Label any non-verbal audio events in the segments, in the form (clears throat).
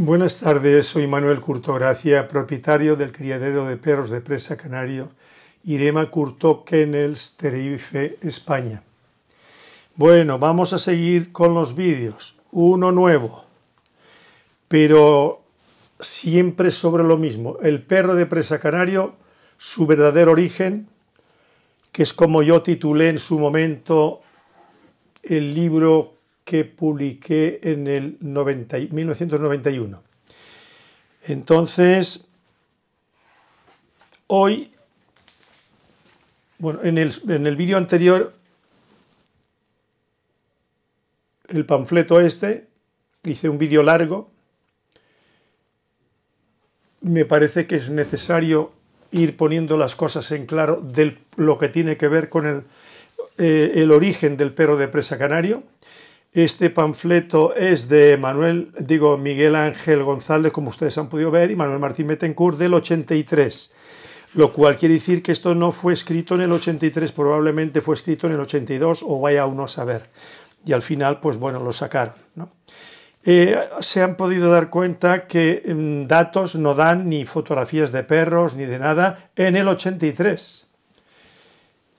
Buenas tardes, soy Manuel Gracia, propietario del criadero de perros de presa canario Irema Curto Kennels, Tenerife, España. Bueno, vamos a seguir con los vídeos, uno nuevo, pero siempre sobre lo mismo, el perro de presa canario, su verdadero origen, que es como yo titulé en su momento el libro que publiqué en el 1991. Entonces, hoy, bueno, en el, vídeo anterior, el panfleto este, hice un vídeo largo, me parece que es necesario ir poniendo las cosas en claro de lo que tiene que ver con el, eh, el origen del perro de presa canario, este panfleto es de Manuel, digo, Miguel Ángel González, como ustedes han podido ver, y Manuel Martín Betancourt del 83 lo cual quiere decir que esto no fue escrito en el 83, probablemente fue escrito en el 82 o vaya uno a saber. Y al final, pues bueno, lo sacaron. Eh, se han podido dar cuenta que mm, datos no dan ni fotografías de perros ni de nada en el 83.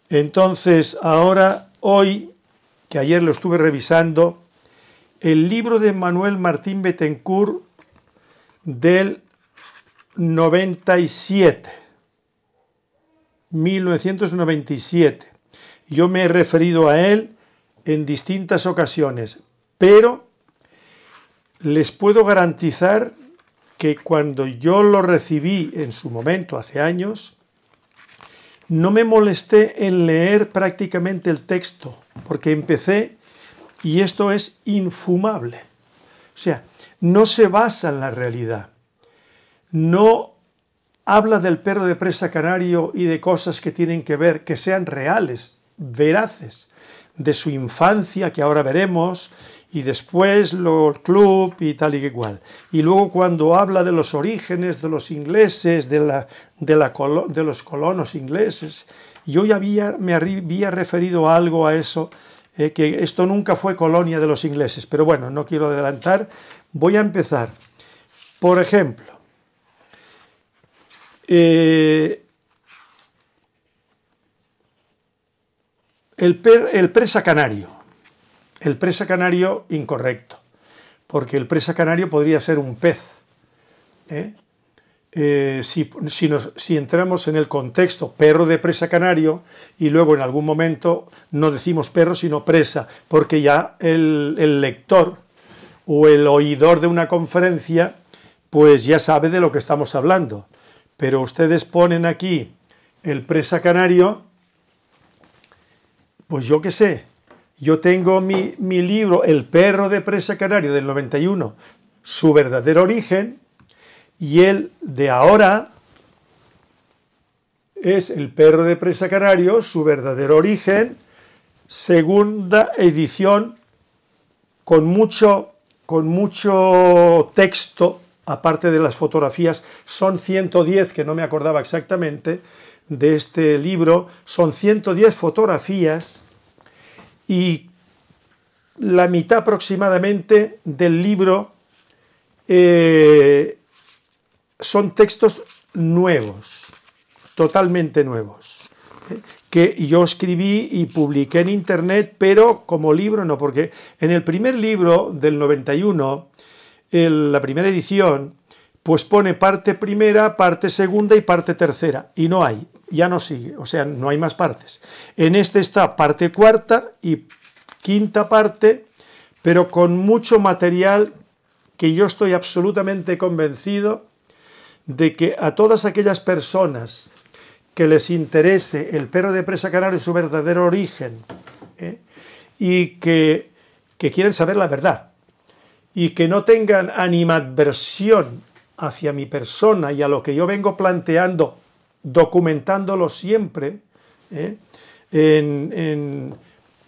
Entonces, ahora, hoy, que ayer lo estuve revisando, el libro de Manuel Martín Betancourt del 97, 1997. Yo me he referido a él en distintas ocasiones, pero les puedo garantizar que cuando yo lo recibí en su momento, hace años, no me molesté en leer prácticamente el texto, porque empecé y esto es infumable. O sea, no se basa en la realidad. No habla del perro de presa canario y de cosas que tienen que ver, que sean reales, veraces, de su infancia, que ahora veremos, y después los club y tal y igual Y luego cuando habla de los orígenes de los ingleses, de, la, de, la de los colonos ingleses, yo ya había, me había referido algo a eso, eh, que esto nunca fue colonia de los ingleses, pero bueno, no quiero adelantar. Voy a empezar. Por ejemplo, eh, el, el presa canario el presa canario incorrecto, porque el presa canario podría ser un pez. ¿eh? Eh, si, si, entramos en el contexto perro de presa canario y luego en algún momento no decimos perro sino presa, porque ya el, el lector o el oidor de una conferencia pues ya sabe de lo que estamos hablando. Pero ustedes ponen aquí el presa canario, pues yo qué sé, yo tengo mi, libro El perro de presa canario del 91, su verdadero origen, y el de ahora es El perro de presa canario, su verdadero origen, segunda edición con mucho, con mucho texto, aparte de las fotografías, son 110, que no me acordaba exactamente, de este libro, son 110 fotografías y la mitad aproximadamente del libro eh, son textos nuevos, totalmente nuevos, eh, que yo escribí y publiqué en internet, pero como libro no, porque en el primer libro del 91, la primera edición, pues pone parte primera, parte segunda y parte tercera, y no hay ya no sigue, o sea, no hay más partes. En este está parte cuarta y quinta parte, pero con mucho material que yo estoy absolutamente convencido de que a todas aquellas personas que les interese el perro de presa canario y su verdadero origen, ¿eh? y que, que quieren saber la verdad, y que no tengan animadversión hacia mi persona y a lo que yo vengo planteando documentándolo siempre ¿eh? en,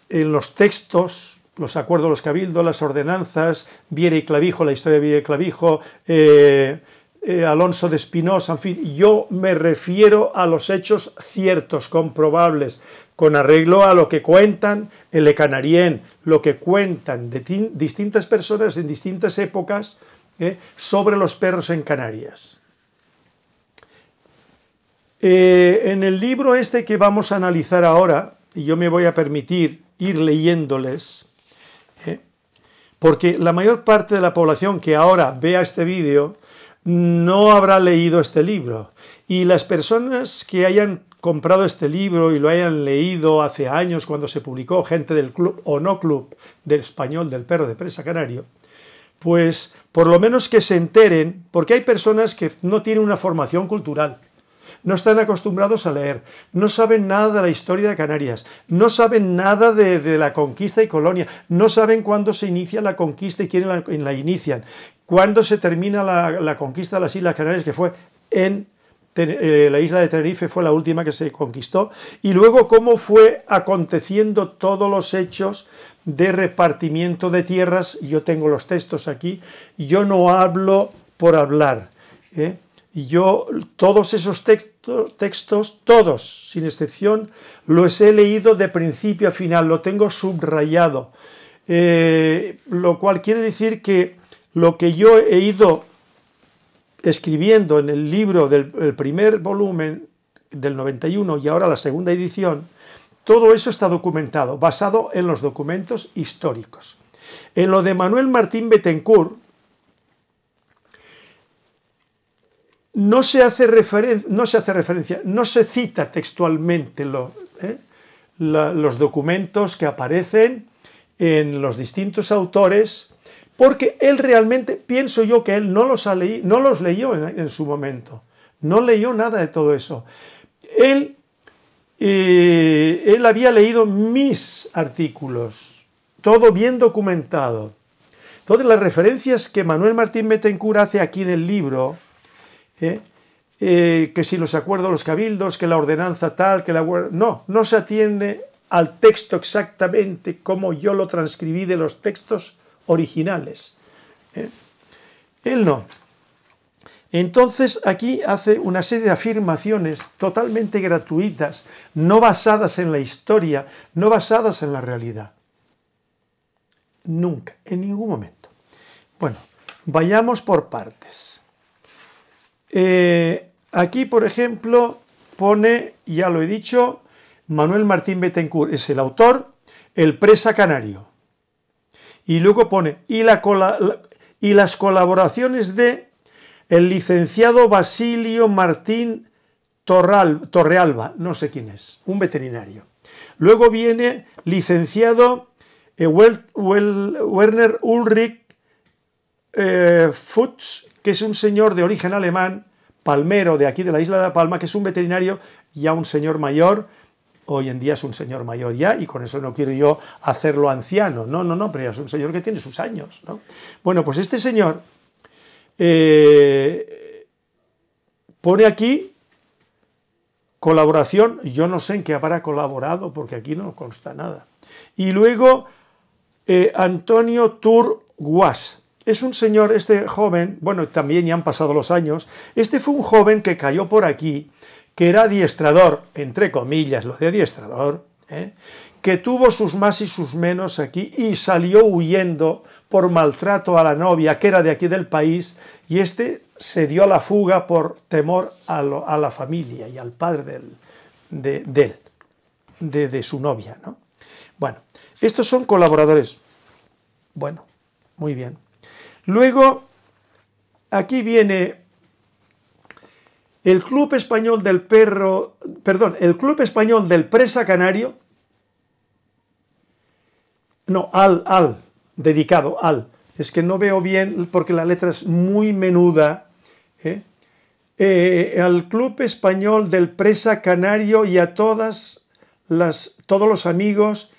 los textos, los acuerdos, los cabildos, las ordenanzas, Viera y Clavijo, la historia de Viera y Clavijo, eh, eh, Alonso de Espinosa, en fin, yo me refiero a los hechos ciertos, comprobables, con arreglo a lo que cuentan el Canarien, lo que cuentan distintas personas en distintas épocas sobre los perros en Canarias. Eh, en el libro este que vamos a analizar ahora, y yo me voy a permitir ir leyéndoles, eh, porque la mayor parte de la población que ahora vea este vídeo no habrá leído este libro. Y las personas que hayan comprado este libro y lo hayan leído hace años cuando se publicó, gente del club o no club del español del perro de presa canario, pues por lo menos que se enteren, porque hay personas que no tienen una formación cultural no están acostumbrados a leer, no saben nada de la historia de Canarias, no saben nada de, la conquista y colonia, no saben cuándo se inicia la conquista y quién la, inician, cuándo se termina la, conquista de las Islas Canarias, que fue en eh, la isla de Tenerife fue la última que se conquistó, y luego cómo fue aconteciendo todos los hechos de repartimiento de tierras, yo tengo los textos aquí, yo no hablo por hablar. ¿eh? Yo, todos esos textos, textos, todos, sin excepción, los he leído de principio a final, lo tengo subrayado, eh, lo cual quiere decir que lo que yo he ido escribiendo en el libro del primer volumen del 91 y ahora la segunda edición, todo eso está documentado, basado en los documentos históricos. En lo de Manuel Martín betencourt no se hace, no se hace referencia, no se cita textualmente ¿eh? los documentos que aparecen en los distintos autores, porque él realmente, pienso yo que él no los, ha no los leyó en, su momento, no leyó nada de todo eso. Él, eh, él había leído mis artículos, todo bien documentado. Todas las referencias que Manuel Martín Metencura hace aquí en el libro, ¿eh? Eh, que si los acuerdos los cabildos, que la ordenanza tal, que la... No, no se atiende al texto exactamente como yo lo transcribí de los textos originales. ¿eh? Él no. Entonces aquí hace una serie de afirmaciones totalmente gratuitas, no basadas en la historia, no basadas en la realidad. Nunca, en ningún momento. Bueno, vayamos por partes. Eh, aquí, por ejemplo, pone, ya lo he dicho, Manuel Martín Betancourt es el autor, el presa canario. Y luego pone, y, las colaboraciones de el licenciado Basilio Martín Torrealba, no sé quién es, un veterinario. Luego viene licenciado eh, Werner Ulrich eh, Fuchs que es un señor de origen alemán, palmero de aquí de la isla de Palma, que es un veterinario ya un señor mayor, hoy en día es un señor mayor ya, y con eso no quiero yo hacerlo anciano, no, no, no, pero ya es un señor que tiene sus años, Bueno, pues este señor eh, pone aquí colaboración, yo no sé en qué habrá colaborado, porque aquí no consta nada. Y luego, eh, Antonio Turguas es un señor, este joven, bueno, también ya han pasado los años, este fue un joven que cayó por aquí, que era adiestrador, entre comillas, lo de adiestrador, ¿eh? que tuvo sus más y sus menos aquí y salió huyendo por maltrato a la novia, que era de aquí del país, y este se dio a la fuga por temor a, la familia y al padre del, de, él, de, de su novia, ¿no? Bueno, estos son colaboradores. Bueno, muy bien. Luego, aquí viene el Club Español del Perro, perdón, el Club Español del Presa Canario, no, al, al, dedicado, al, es que no veo bien porque la letra es muy menuda, ¿eh? Eh, al Club Español del Presa Canario y a todas las, todos los amigos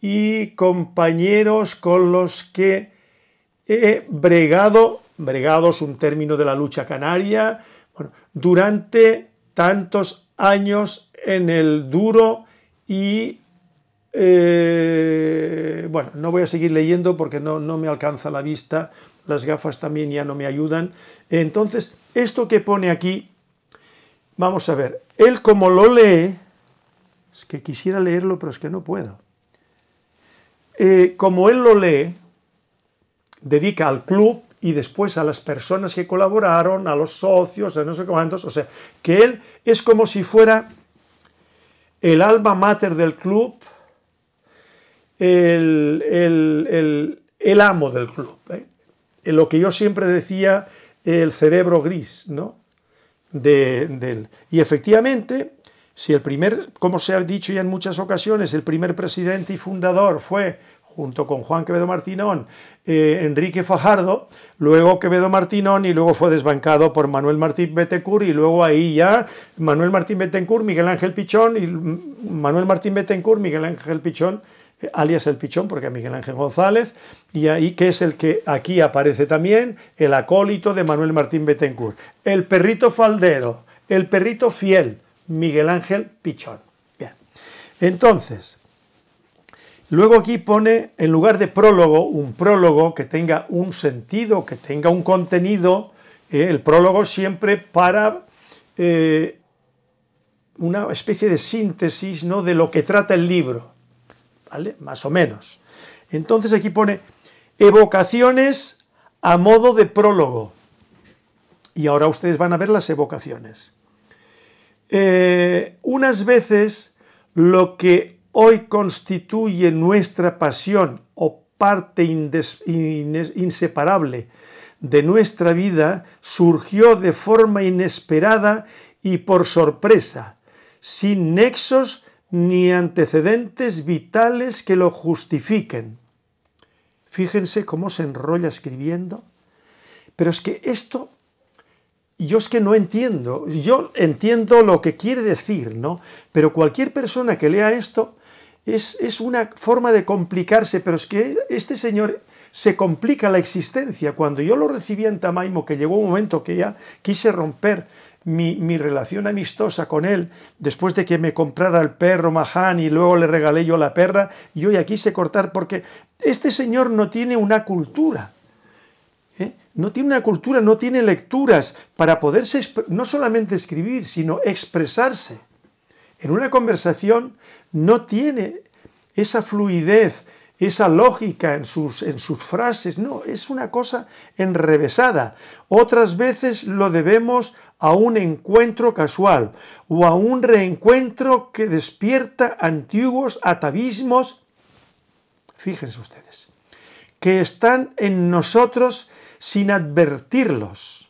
y compañeros con los que he eh, eh, bregado, bregado es un término de la lucha canaria, bueno, durante tantos años en el duro y eh, bueno, no voy a seguir leyendo porque no, no, me alcanza la vista, las gafas también ya no me ayudan. Entonces, esto que pone aquí, vamos a ver, él como lo lee, es que quisiera leerlo, pero es que no puedo. como él lo lee, dedica al club y después a las personas que colaboraron, a los socios, a no sé cuántos, o sea, que él es como si fuera el alma mater del club, el, amo del club. ¿eh? Lo que yo siempre decía, el cerebro gris, De, él y efectivamente, si el primer, como se ha dicho ya en muchas ocasiones, el primer presidente y fundador fue junto con Juan Quevedo Martinón, eh, Enrique Fajardo, luego Quevedo Martinón y luego fue desbancado por Manuel Martín Betancourt y luego ahí ya Manuel Martín Betencourt Miguel Ángel Pichón y Manuel Martín Betencourt Miguel Ángel Pichón, eh, alias el Pichón porque a Miguel Ángel González y ahí que es el que aquí aparece también el acólito de Manuel Martín Betencourt el perrito faldero, el perrito fiel, Miguel Ángel Pichón. Bien. Entonces, Luego aquí pone, en lugar de prólogo, un prólogo que tenga un sentido, que tenga un contenido, eh, el prólogo siempre para eh, una especie de síntesis ¿no? de lo que trata el libro, ¿vale? Más o menos. Entonces aquí pone evocaciones a modo de prólogo. Y ahora ustedes van a ver las evocaciones. Eh, unas veces lo que hoy constituye nuestra pasión o parte inseparable de nuestra vida surgió de forma inesperada y por sorpresa, sin nexos ni antecedentes vitales que lo justifiquen. Fíjense cómo se enrolla escribiendo. Pero es que esto, yo es que no entiendo. Yo entiendo lo que quiere decir, ¿no? Pero cualquier persona que lea esto es, una forma de complicarse, pero es que este señor se complica la existencia. Cuando yo lo recibí en Tamaimo, que llegó un momento que ya quise romper mi, relación amistosa con él, después de que me comprara el perro Mahan y luego le regalé yo la perra, y yo ya quise cortar porque este señor no tiene una cultura. ¿eh? No tiene una cultura, no tiene lecturas para poderse no solamente escribir, sino expresarse. En una conversación no tiene esa fluidez, esa lógica en sus, en sus frases, no, es una cosa enrevesada. Otras veces lo debemos a un encuentro casual o a un reencuentro que despierta antiguos atavismos, fíjense ustedes, que están en nosotros sin advertirlos.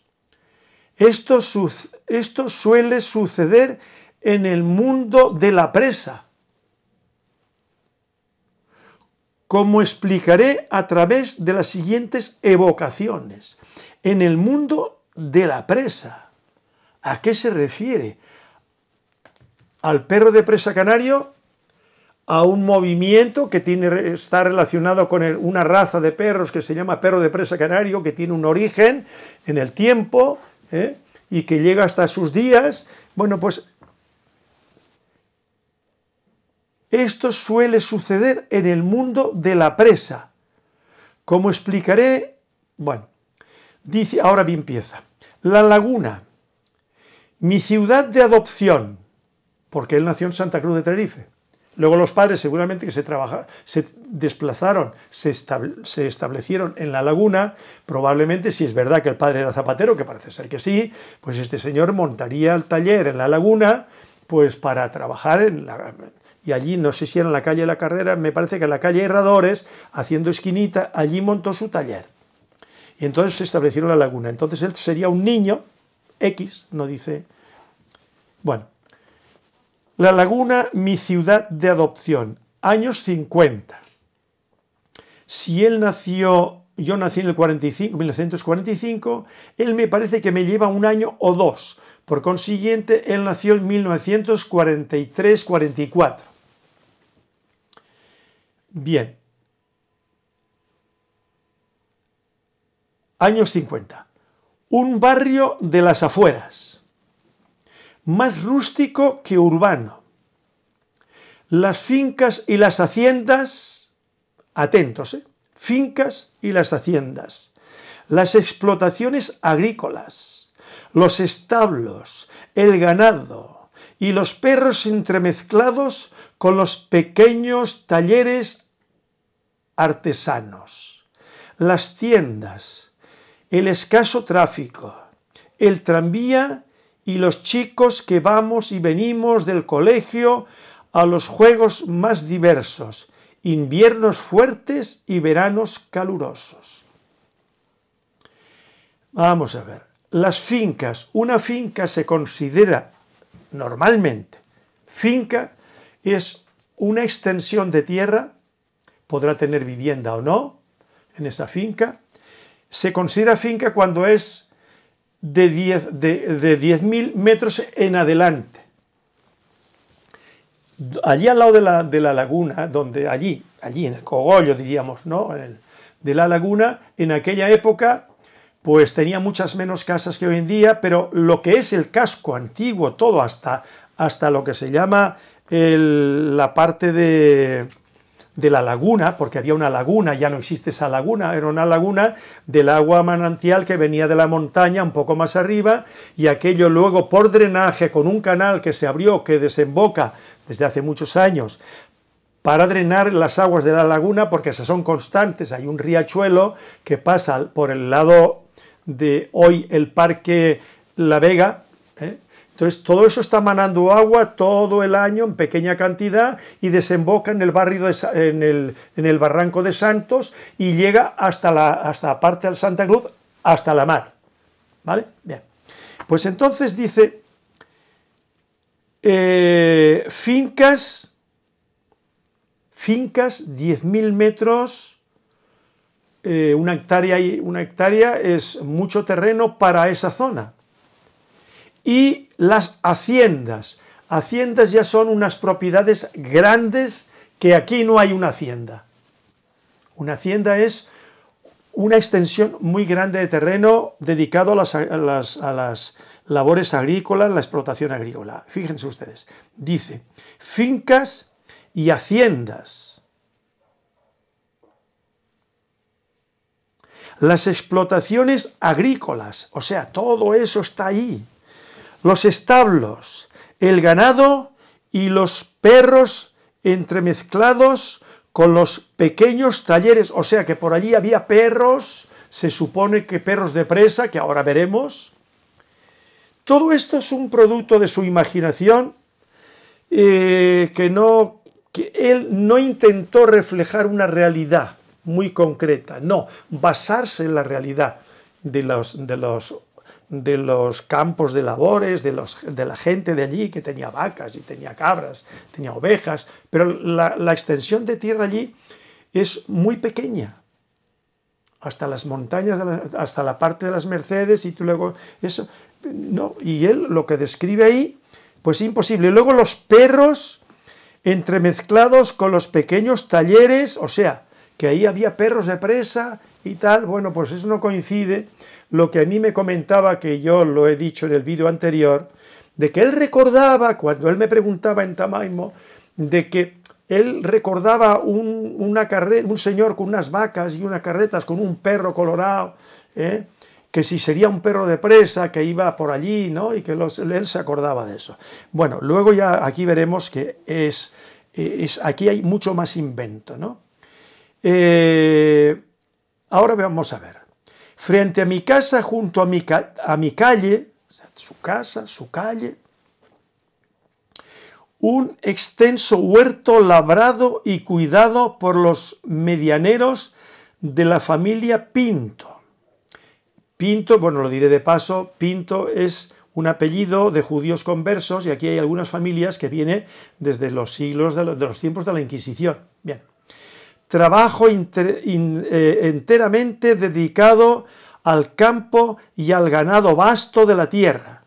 esto suele suceder en el mundo de la presa, como explicaré a través de las siguientes evocaciones. En el mundo de la presa, ¿a qué se refiere? Al perro de presa canario, a un movimiento que tiene, está relacionado con una raza de perros que se llama perro de presa canario, que tiene un origen en el tiempo ¿eh? y que llega hasta sus días. Bueno, pues Esto suele suceder en el mundo de la presa. Como explicaré, bueno, dice, ahora bien empieza. La laguna, mi ciudad de adopción, porque él nació en Santa Cruz de Tenerife. Luego los padres seguramente que se, se desplazaron, se, se, establecieron en la laguna, probablemente si es verdad que el padre era zapatero, que parece ser que sí, pues este señor montaría el taller en la laguna, pues para trabajar en la, y allí, no sé si era en la calle de la carrera, me parece que en la calle Herradores, haciendo esquinita, allí montó su taller. Y entonces se establecieron la laguna. Entonces él sería un niño, X, no dice. Bueno, la laguna, mi ciudad de adopción, años 50. Si él nació, yo nací en el 45, 1945, él me parece que me lleva un año o dos. Por consiguiente, él nació en 1943-44. Bien. Años 50. Un barrio de las afueras. Más rústico que urbano. Las fincas y las haciendas, atentos, ¿eh? fincas y las haciendas, las explotaciones agrícolas, los establos, el ganado, y los perros entremezclados con los pequeños talleres artesanos, las tiendas, el escaso tráfico, el tranvía y los chicos que vamos y venimos del colegio a los juegos más diversos, inviernos fuertes y veranos calurosos. Vamos a ver, las fincas, una finca se considera normalmente, finca es una extensión de tierra podrá tener vivienda o no en esa finca. Se considera finca cuando es de 10.000 de, metros en adelante. Allí al lado de la, laguna, donde allí, allí en el cogollo diríamos, ¿no? de la laguna, en aquella época, pues tenía muchas menos casas que hoy en día, pero lo que es el casco antiguo, todo hasta, hasta lo que se llama la parte de, de la laguna, porque había una laguna, ya no existe esa laguna, era una laguna del agua manantial que venía de la montaña un poco más arriba y aquello luego por drenaje con un canal que se abrió, que desemboca desde hace muchos años para drenar las aguas de la laguna porque esas son constantes, hay un riachuelo que pasa por el lado de hoy el parque La Vega, ¿eh? Entonces, todo eso está manando agua todo el año en pequeña cantidad y desemboca en el, barrio en el, barranco de Santos y llega hasta la, hasta parte del Santa Cruz, hasta la mar. ¿Vale? Bien. Pues entonces dice, eh, fincas, fincas 10.000 metros, eh, una, hectárea y, una hectárea es mucho terreno para esa zona y las haciendas. Haciendas ya son unas propiedades grandes que aquí no hay una hacienda. Una hacienda es una extensión muy grande de terreno dedicado a las, a las labores agrícolas, la explotación agrícola. Fíjense ustedes, dice, fincas y haciendas. Las explotaciones agrícolas, o sea, todo eso está ahí los establos, el ganado y los perros entremezclados con los pequeños talleres, o sea que por allí había perros, se supone que perros de presa, que ahora veremos. Todo esto es un producto de su imaginación eh, que, no, que él no intentó reflejar una realidad muy concreta, no, basarse en la realidad de los, de los de los campos de labores, de, los, de, la gente de allí que tenía vacas y tenía cabras, tenía ovejas, pero la, extensión de tierra allí es muy pequeña, hasta las montañas, hasta la parte de las Mercedes y tú luego eso, no, y él lo que describe ahí, pues imposible. Luego los perros entremezclados con los pequeños talleres, o sea, que ahí había perros de presa y tal, bueno, pues eso no coincide lo que a mí me comentaba, que yo lo he dicho en el vídeo anterior, de que él recordaba, cuando él me preguntaba en Tamaimo, de que él recordaba un, una un señor con unas vacas y unas carretas con un perro colorado, ¿eh? que si sería un perro de presa que iba por allí, ¿no? Y que él se acordaba de eso. Bueno, luego ya aquí veremos que es, es aquí hay mucho más invento, ¿no? Eh, Ahora vamos a ver. Frente a mi casa, junto a mi, a mi calle, su casa, su calle, un extenso huerto labrado y cuidado por los medianeros de la familia Pinto. Pinto, bueno, lo diré de paso, Pinto es un apellido de judíos conversos y aquí hay algunas familias que viene desde los siglos, de los tiempos de la Inquisición. Bien trabajo eh, enteramente dedicado al campo y al ganado vasto de la tierra.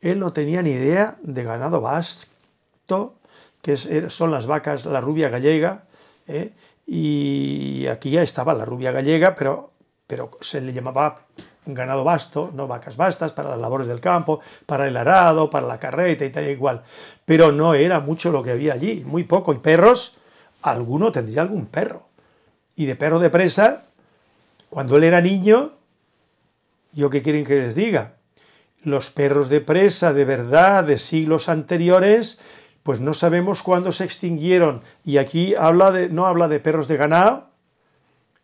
Él no tenía ni idea de ganado vasto, que er, son las vacas, la rubia gallega, ¿eh? y aquí ya estaba la rubia gallega, pero, pero se le llamaba ganado vasto, no vacas vastas, para las labores del campo, para el arado, para la carreta y tal igual. Pero no era mucho lo que había allí, muy poco, y perros, alguno tendría algún perro. Y de perro de presa, cuando él era niño, ¿yo qué quieren que les diga? Los perros de presa de verdad de siglos anteriores, pues no sabemos cuándo se extinguieron. Y aquí habla de, no habla de perros de ganado,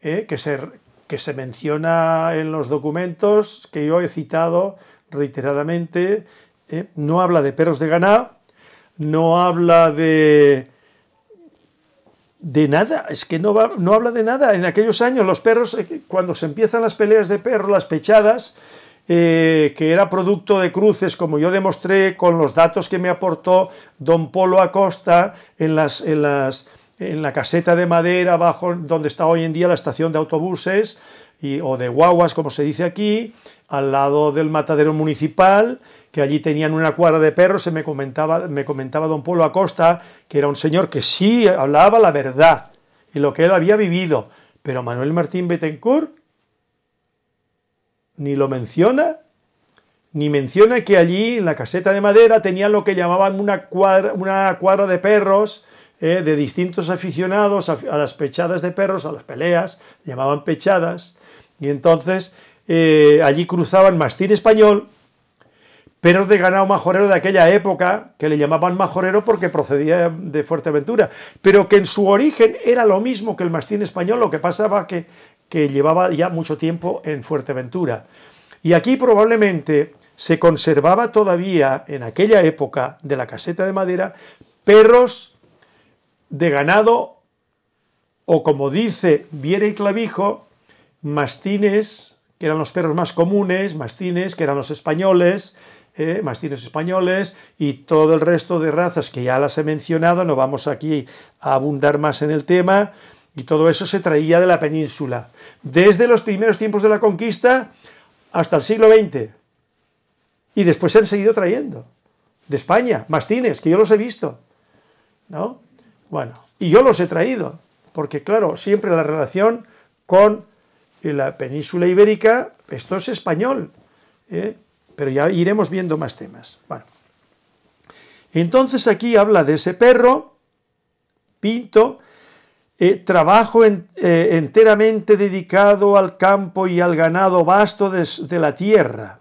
¿eh? que, se, que se menciona en los documentos que yo he citado reiteradamente, ¿eh? no habla de perros de ganado, no habla de de nada, es que no, habla de nada. En aquellos años los perros, eh, cuando se empiezan las peleas de perros, las pechadas, eh, que era producto de cruces, como yo demostré con los datos que me aportó don Polo Acosta en, las, en, las, en la caseta de madera bajo donde está hoy en día la estación de autobuses y, o de guaguas, como se dice aquí, al lado del matadero municipal que allí tenían una cuadra de perros, se me comentaba, me comentaba don Polo Acosta, que era un señor que sí hablaba la verdad y lo que él había vivido, pero Manuel Martín Betancourt ni lo menciona, ni menciona que allí en la caseta de madera tenían lo que llamaban una cuadra, una cuadra de perros, eh, de distintos aficionados a, las pechadas de perros, a las peleas, llamaban pechadas, y entonces eh, allí cruzaban mastín español, perros de ganado majorero de aquella época, que le llamaban majorero porque procedía de Fuerteventura, pero que en su origen era lo mismo que el mastín español, lo que pasaba que, que llevaba ya mucho tiempo en Fuerteventura. Y aquí probablemente se conservaba todavía, en aquella época de la caseta de madera, perros de ganado, o como dice Viera y Clavijo, mastines, que eran los perros más comunes, mastines, que eran los españoles, eh, mastines españoles y todo el resto de razas que ya las he mencionado, no vamos aquí a abundar más en el tema, y todo eso se traía de la península, desde los primeros tiempos de la conquista hasta el siglo XX. Y después se han seguido trayendo, de España, mastines, que yo los he visto, ¿no? Bueno, y yo los he traído, porque claro, siempre la relación con la península ibérica, esto es español, ¿eh? pero ya iremos viendo más temas. Bueno. Entonces aquí habla de ese perro, Pinto, eh, trabajo eh, enteramente dedicado al campo y al ganado vasto de, la tierra,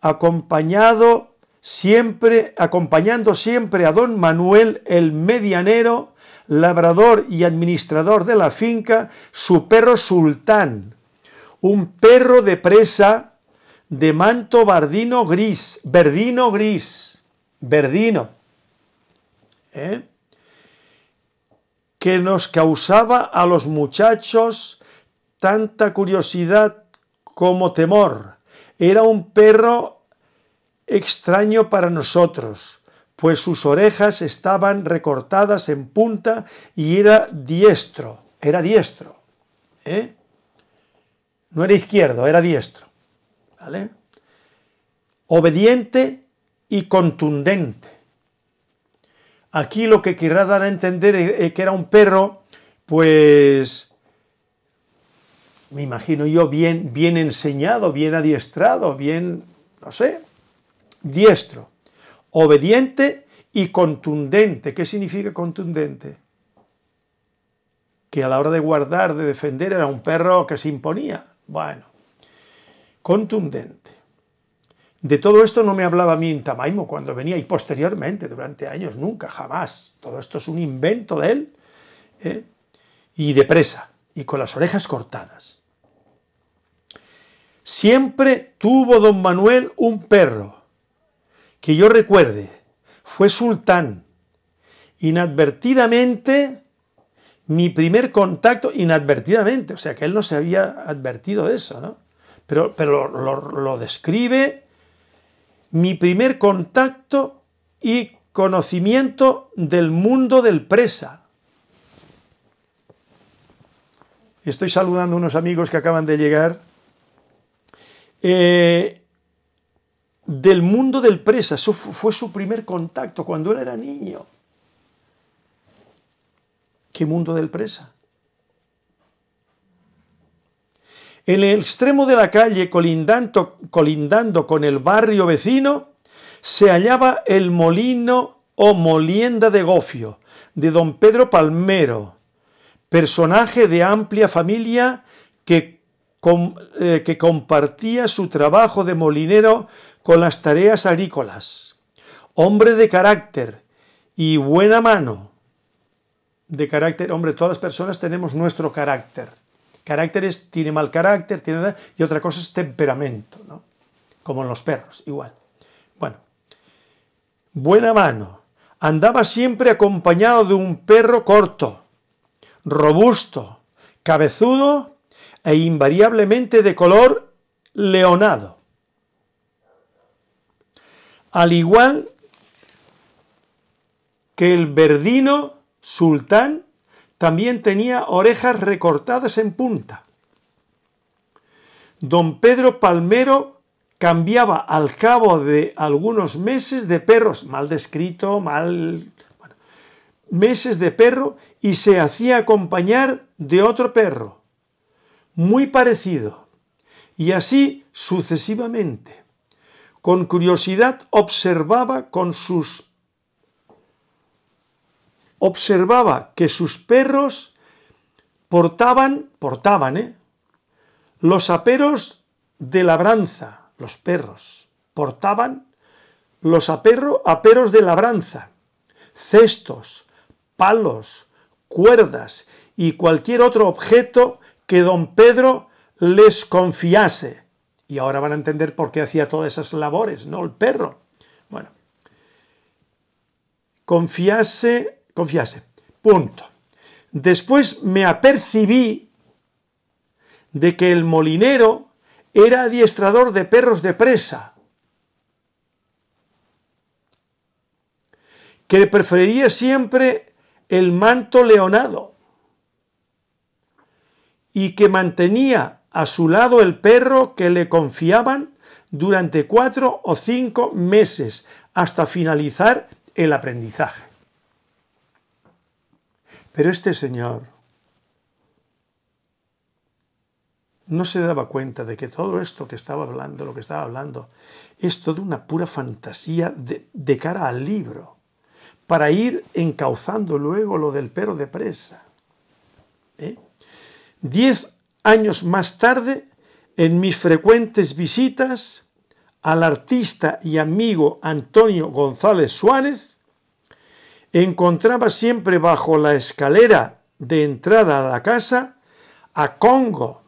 acompañado siempre, acompañando siempre a don Manuel el medianero, labrador y administrador de la finca, su perro sultán, un perro de presa de manto bardino gris, verdino gris, verdino, ¿eh? que nos causaba a los muchachos tanta curiosidad como temor. Era un perro extraño para nosotros, pues sus orejas estaban recortadas en punta y era diestro, era diestro, ¿eh? no era izquierdo, era diestro. Obediente y contundente. Aquí lo que querrá dar a entender es que era un perro, pues, me imagino yo, bien, bien enseñado, bien adiestrado, bien, no sé, diestro, obediente y contundente. ¿Qué significa contundente? Que a la hora de guardar, de defender, era un perro que se imponía. Bueno, contundente. De todo esto no me hablaba a mí en Tamaimo cuando venía y posteriormente, durante años, nunca, jamás. Todo esto es un invento de él ¿eh? y de presa y con las orejas cortadas. Siempre tuvo don Manuel un perro, que yo recuerde, fue sultán. Inadvertidamente, mi primer contacto, inadvertidamente, o sea que él no se había advertido de eso, ¿no? pero, lo, describe mi primer contacto y conocimiento del mundo del presa. Estoy saludando a unos amigos que acaban de llegar. Eh, del mundo del presa, eso fue su primer contacto cuando él era niño. ¿Qué mundo del presa? En el extremo de la calle, colindando, colindando con el barrio vecino, se hallaba el molino o molienda de Gofio, de don Pedro Palmero, personaje de amplia familia que, eh, que compartía su trabajo de molinero con las tareas agrícolas. Hombre de carácter y buena mano. De carácter, hombre, todas las personas tenemos nuestro carácter Carácter es, tiene mal carácter, tiene... y otra cosa es temperamento, ¿no? Como en los perros, igual. Bueno, buena mano. Andaba siempre acompañado de un perro corto, robusto, cabezudo e invariablemente de color leonado. Al igual que el verdino sultán también tenía orejas recortadas en punta. Don Pedro Palmero cambiaba al cabo de algunos meses de perros, mal descrito, mal... Bueno, meses de perro y se hacía acompañar de otro perro, muy parecido, y así sucesivamente. Con curiosidad observaba con sus observaba que sus perros portaban, portaban, ¿eh? Los aperos de labranza, los perros, portaban los aperro, aperos de labranza, cestos, palos, cuerdas y cualquier otro objeto que don Pedro les confiase. Y ahora van a entender por qué hacía todas esas labores, no el perro. Bueno, confiase confiase. Punto. Después me apercibí de que el molinero era adiestrador de perros de presa, que prefería siempre el manto leonado y que mantenía a su lado el perro que le confiaban durante cuatro o cinco meses hasta finalizar el aprendizaje. Pero este señor no se daba cuenta de que todo esto que estaba hablando, lo que estaba hablando, es toda una pura fantasía de, cara al libro, para ir encauzando luego lo del pero de presa. ¿eh? Diez años más tarde, en mis frecuentes visitas al artista y amigo Antonio González Suárez, encontraba siempre bajo la escalera de entrada a la casa a Congo,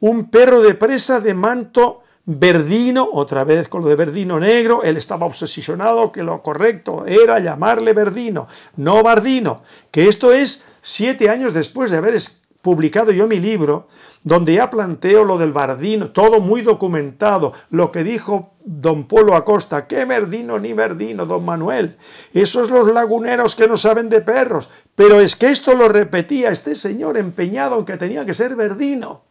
un perro de presa de manto verdino, otra vez con lo de verdino negro, él estaba obsesionado que lo correcto era llamarle verdino, no bardino, que esto es siete años después de haber publicado yo mi libro, donde ya planteo lo del Bardino, todo muy documentado, lo que dijo don Polo Acosta, qué Verdino ni Verdino, don Manuel, esos los laguneros que no saben de perros, pero es que esto lo repetía este señor empeñado en que tenía que ser Verdino,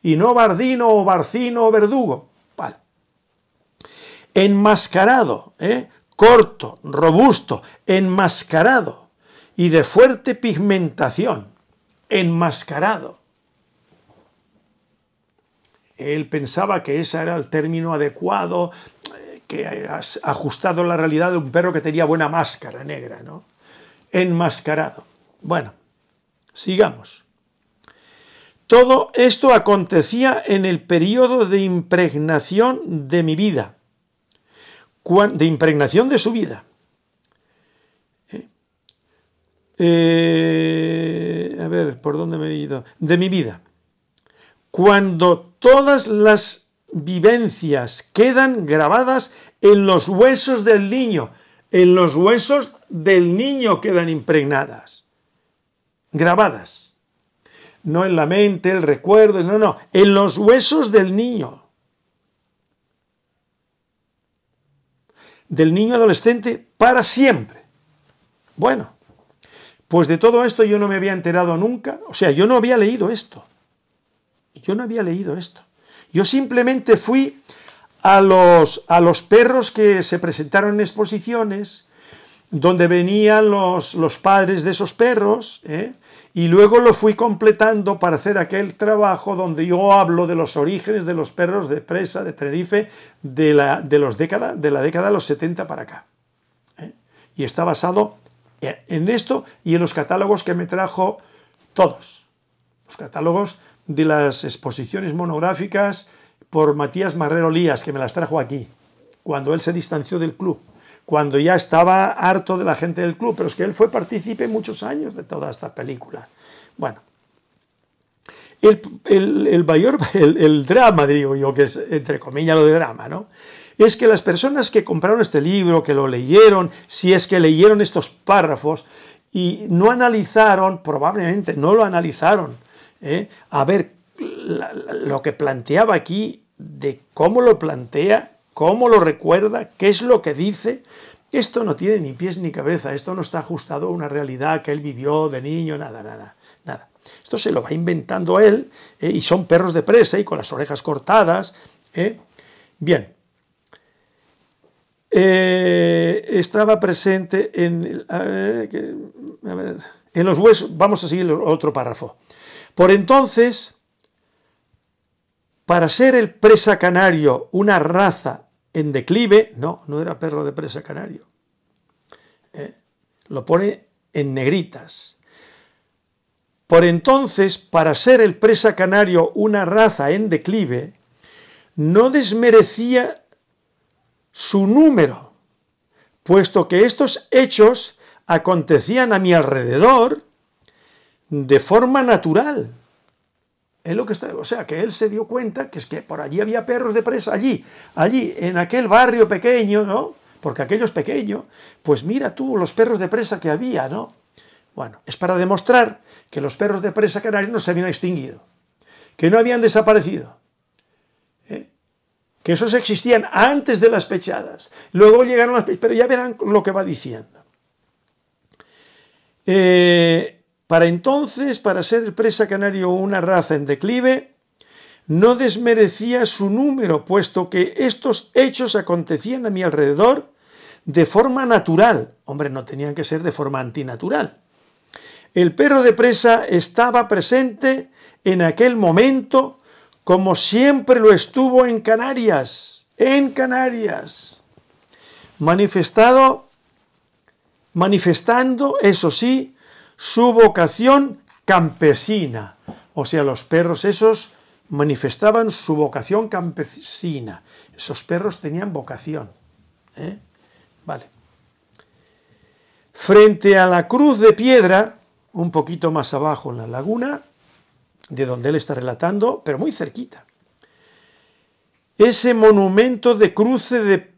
y no Bardino o Barcino o Verdugo, Enmascarado, ¿eh? corto, robusto, enmascarado y de fuerte pigmentación enmascarado. Él pensaba que ese era el término adecuado, que ha ajustado la realidad de un perro que tenía buena máscara negra, ¿no? Enmascarado. Bueno, sigamos. Todo esto acontecía en el periodo de impregnación de mi vida, de impregnación de su vida. Eh, eh a ver, ¿por dónde me he ido? De mi vida. Cuando todas las vivencias quedan grabadas en los huesos del niño, en los huesos del niño quedan impregnadas, grabadas. No en la mente, el recuerdo, no, no, en los huesos del niño. Del niño adolescente para siempre. Bueno, pues de todo esto yo no me había enterado nunca, o sea, yo no había leído esto. Yo no había leído esto. Yo simplemente fui a los, a los perros que se presentaron en exposiciones, donde venían los, los padres de esos perros, ¿eh? y luego lo fui completando para hacer aquel trabajo donde yo hablo de los orígenes de los perros de presa de Tenerife de la, de los década, de la década los 70 para acá. ¿eh? Y está basado en esto y en los catálogos que me trajo todos. Los catálogos de las exposiciones monográficas por Matías Marrero Lías, que me las trajo aquí, cuando él se distanció del club, cuando ya estaba harto de la gente del club, pero es que él fue partícipe muchos años de toda esta película. Bueno, el, el mayor, (laughs) el, drama, digo yo, que es entre comillas lo de drama, ¿no? es que las personas que compraron este libro, que lo leyeron, si es que leyeron estos párrafos y no analizaron, probablemente no lo analizaron, ¿eh? a ver lo que planteaba aquí, de cómo lo plantea, cómo lo recuerda, qué es lo que dice, esto no tiene ni pies ni cabeza, esto no está ajustado a una realidad que él vivió de niño, nada, nada, nada. Esto se lo va inventando él, ¿eh? y son perros de presa y con las orejas cortadas. ¿eh? Bien, eh, estaba presente en, los huesos, vamos a seguir otro párrafo. Por entonces, para ser el presa canario una raza en declive, no, no era perro de presa canario, eh, lo pone en negritas. Por entonces, para ser el presa canario una raza en declive, no desmerecía su número, puesto que estos hechos acontecían a mi alrededor de forma natural. Es lo que está, o sea, que él se dio cuenta que es que por allí había perros de presa, allí, allí, en aquel barrio pequeño, ¿no? Porque aquello es pequeño, pues mira tú los perros de presa que había, ¿no? Bueno, es para demostrar que los perros de presa canarios no se habían extinguido, que no habían desaparecido, que esos existían antes de las pechadas. Luego llegaron las pechadas, pero ya verán lo que va diciendo. Eh, para entonces, para ser presa canario una raza en declive, no desmerecía su número, puesto que estos hechos acontecían a mi alrededor de forma natural. Hombre, no tenían que ser de forma antinatural. El perro de presa estaba presente en aquel momento como siempre lo estuvo en Canarias, en Canarias, manifestado, manifestando, eso sí, su vocación campesina. O sea, los perros esos manifestaban su vocación campesina. Esos perros tenían vocación. ¿eh? Vale. Frente a la cruz de piedra, un poquito más abajo en la laguna, de donde él está relatando, pero muy cerquita. Ese monumento de cruce de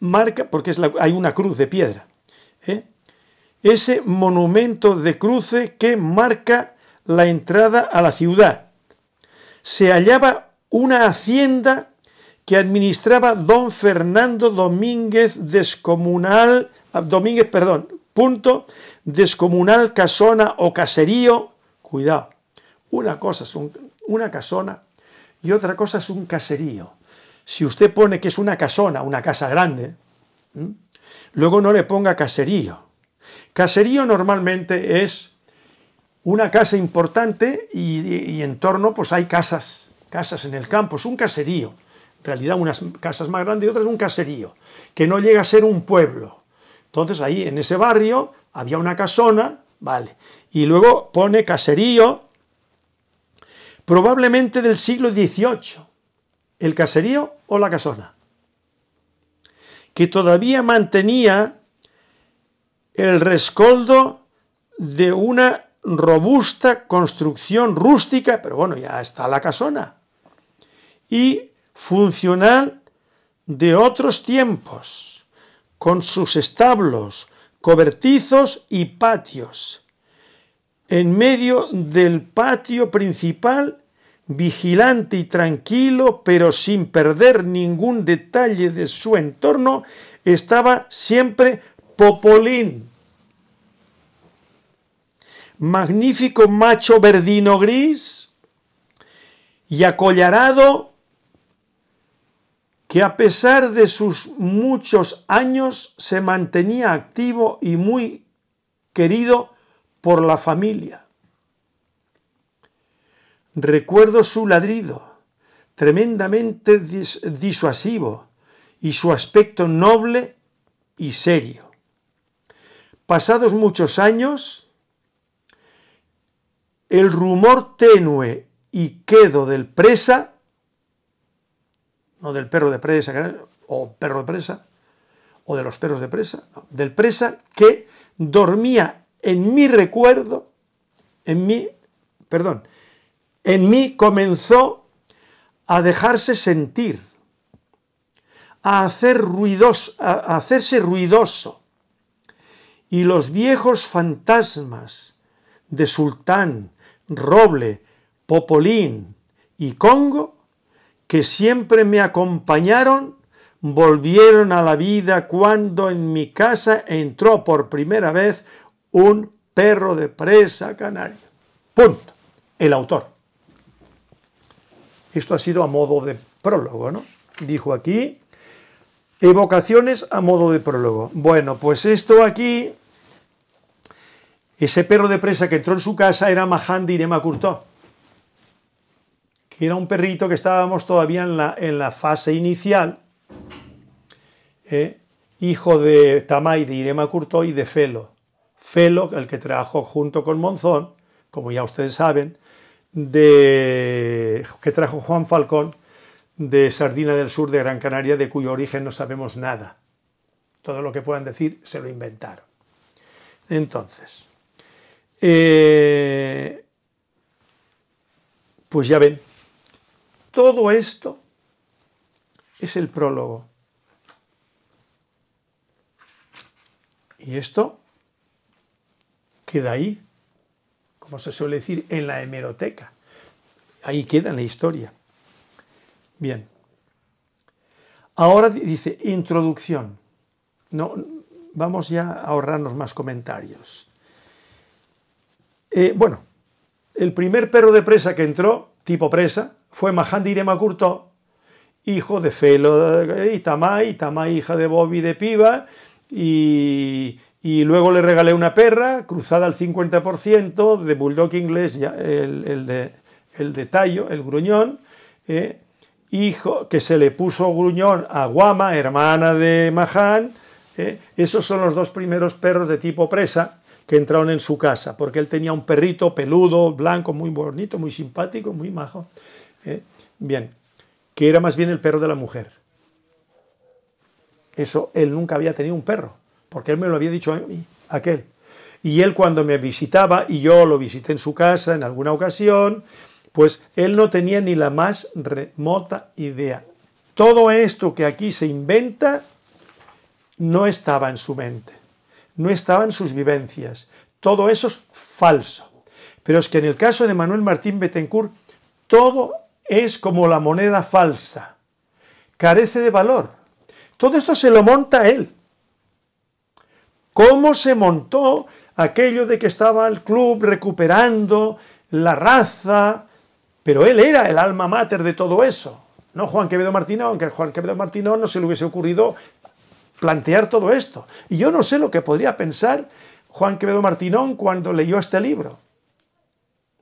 marca, porque es hay una cruz de piedra, ¿eh? ese monumento de cruce que marca la entrada a la ciudad. Se hallaba una hacienda que administraba don Fernando Domínguez Descomunal, ah, Domínguez, perdón, punto, Descomunal Casona o Caserío, cuidado, una cosa es una casona y otra cosa es un caserío. Si usted pone que es una casona, una casa grande, luego no le ponga caserío. Caserío normalmente es una casa importante y, en torno pues hay casas, casas en el campo, es un caserío. En realidad unas casas más grandes y otras un caserío, que no llega a ser un pueblo. Entonces ahí en ese barrio había una casona, vale, y luego pone caserío probablemente del siglo XVIII, el caserío o la casona, que todavía mantenía el rescoldo de una robusta construcción rústica, pero bueno, ya está la casona, y funcional de otros tiempos, con sus establos, cobertizos y patios, en medio del patio principal, vigilante y tranquilo, pero sin perder ningún detalle de su entorno, estaba siempre Popolín. Magnífico macho verdino gris y acollarado que a pesar de sus muchos años se mantenía activo y muy querido por la familia. Recuerdo su ladrido, tremendamente disuasivo, y su aspecto noble y serio. Pasados muchos años, el rumor tenue y quedo del presa, no del perro de presa, o perro de presa, o de los perros de presa, del presa que dormía en mi recuerdo, en mi, perdón, en mí comenzó a dejarse sentir, a, hacer ruidos, a, hacerse ruidoso. Y los viejos fantasmas de Sultán, Roble, Popolín y Congo, que siempre me acompañaron, volvieron a la vida cuando en mi casa entró por primera vez un perro de presa canario. Punto. El autor. Esto ha sido a modo de prólogo, ¿no? Dijo aquí, evocaciones a modo de prólogo. Bueno, pues esto aquí, ese perro de presa que entró en su casa era Mahandi de Curtó, que era un perrito que estábamos todavía en la, en la fase inicial, eh, hijo de Tamay, de Irema y de Felo Felo, el que trabajó junto con Monzón, como ya ustedes saben, de, que trajo Juan Falcón de Sardina del Sur de Gran Canaria, de cuyo origen no sabemos nada. Todo lo que puedan decir se lo inventaron. Entonces, eh, pues ya ven, todo esto es el prólogo. Y esto queda ahí, como se suele decir, en la hemeroteca. Ahí queda en la historia. Bien. Ahora dice introducción. No, vamos ya a ahorrarnos más comentarios. Eh, bueno, el primer perro de presa que entró, tipo presa, fue Mahandi Iremacurto, hijo de Felo y eh, Tamay, hija de Bobby de Piba, y y luego le regalé una perra cruzada al 50% de bulldog inglés, el, el, de, el tallo, el gruñón, eh, hijo que se le puso gruñón a Guama, hermana de Mahan. Eh, esos son los dos primeros perros de tipo presa que entraron en su casa, porque él tenía un perrito peludo, blanco, muy bonito, muy simpático, muy majo. Eh, bien, que era más bien el perro de la mujer. Eso, él nunca había tenido un perro porque él me lo había dicho a mí, aquel. Y él cuando me visitaba, y yo lo visité en su casa en alguna ocasión, pues él no tenía ni la más remota idea. Todo esto que aquí se inventa no estaba en su mente, no estaba en sus vivencias. Todo eso es falso. Pero es que en el caso de Manuel Martín Betancourt, todo es como la moneda falsa, carece de valor. Todo esto se lo monta él cómo se montó aquello de que estaba el club recuperando la raza, pero él era el alma mater de todo eso, no Juan Quevedo Martínón, aunque a Juan Quevedo Martínón no se le hubiese ocurrido plantear todo esto. Y yo no sé lo que podría pensar Juan Quevedo Martinón cuando leyó este libro.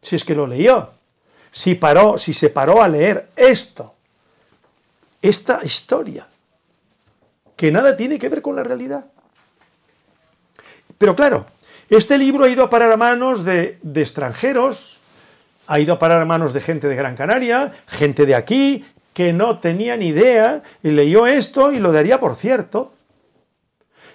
Si es que lo leyó. Si paró, si se paró a leer esto. Esta historia. Que nada tiene que ver con la realidad. Pero claro, este libro ha ido a parar a manos de, extranjeros, ha ido a parar a manos de gente de Gran Canaria, gente de aquí, que no tenía ni idea, y leyó esto y lo daría por cierto.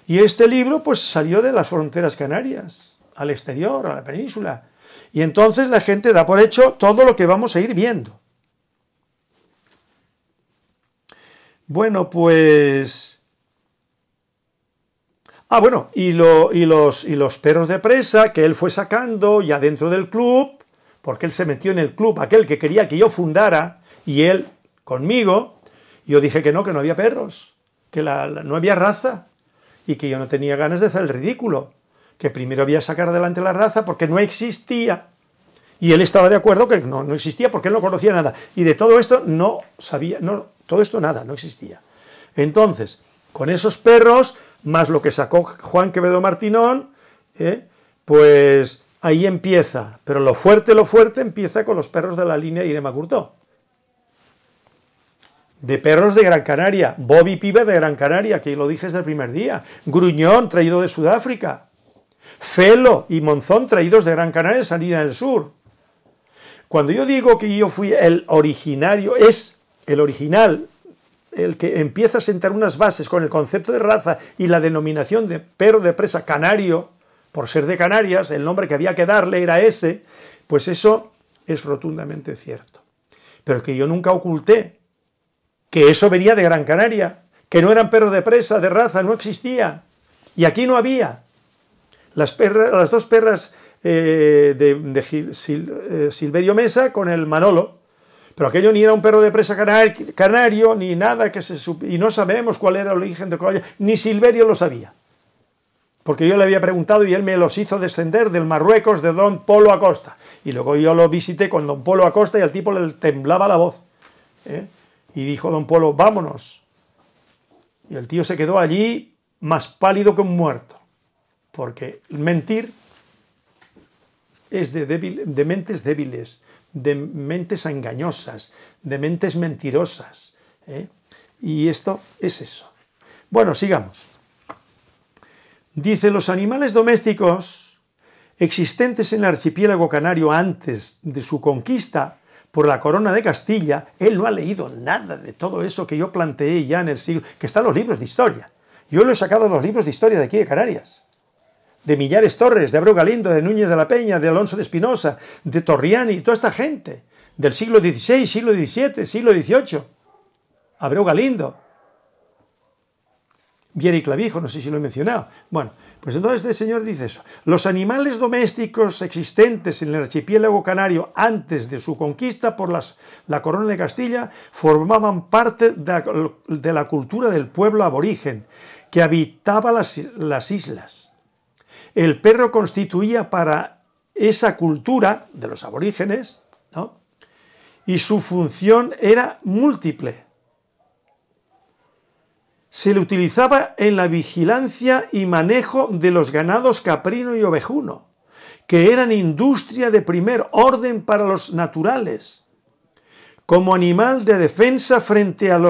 Y este libro pues salió de las fronteras canarias, al exterior, a la península. Y entonces la gente da por hecho todo lo que vamos a ir viendo. Bueno, pues Ah, bueno, y, los, perros de presa que él fue sacando ya dentro del club, porque él se metió en el club, aquel que quería que yo fundara, y él conmigo, yo dije que no, que no había perros, que no había raza, y que yo no tenía ganas de hacer el ridículo, que primero había sacar adelante la raza porque no existía. Y él estaba de acuerdo que no, no existía porque él no conocía nada. Y de todo esto no sabía, no, todo esto nada, no existía. Entonces, con esos perros más lo que sacó Juan Quevedo Martinón, ¿eh? pues ahí empieza. Pero lo fuerte, lo fuerte empieza con los perros de la línea Iremacurtó. De perros de Gran Canaria, Bobby Pibe de Gran Canaria, que lo dije desde el primer día, Gruñón traído de Sudáfrica, Felo y Monzón traídos de Gran Canaria, salida del sur. Cuando yo digo que yo fui el originario, es el original el que empieza a sentar unas bases con el concepto de raza y la denominación de perro de presa canario, por ser de Canarias, el nombre que había que darle era ese, pues eso es rotundamente cierto. Pero que yo nunca oculté que eso venía de Gran Canaria, que no eran perros de presa, de raza, no existía. Y aquí no había. Las, las dos perras eh, de, eh, Silverio Mesa con el Manolo, pero aquello ni era un perro de presa canario, ni nada que se supiera Y no sabemos cuál era el origen de ni Silverio lo sabía. Porque yo le había preguntado y él me los hizo descender del Marruecos de don Polo Acosta. Y luego yo lo visité con don Polo Acosta y al tipo le temblaba la voz. ¿eh? Y dijo don Polo, vámonos. Y el tío se quedó allí más pálido que un muerto. Porque mentir es de, de mentes débiles de mentes engañosas, de mentes mentirosas. ¿eh? Y esto es eso. Bueno, sigamos. Dice, los animales domésticos existentes en el archipiélago canario antes de su conquista por la corona de Castilla, él no ha leído nada de todo eso que yo planteé ya en el siglo, que están los libros de historia. Yo lo he sacado los libros de historia de aquí de Canarias de Millares Torres, de Abreu Galindo, de Núñez de la Peña, de Alonso de Espinosa, de Torriani, toda esta gente del siglo XVI, siglo XVII, siglo XVIII. Abreu Galindo, Viera y Clavijo, no sé si lo he mencionado. Bueno, pues entonces este señor dice eso. Los animales domésticos existentes en el archipiélago canario antes de su conquista por la corona de Castilla formaban parte de, la cultura del pueblo aborigen que habitaba las islas el perro constituía para esa cultura de los aborígenes, y su función era múltiple. Se le utilizaba en la vigilancia y manejo de los ganados caprino y ovejuno, que eran industria de primer orden para los naturales, como animal de defensa frente a,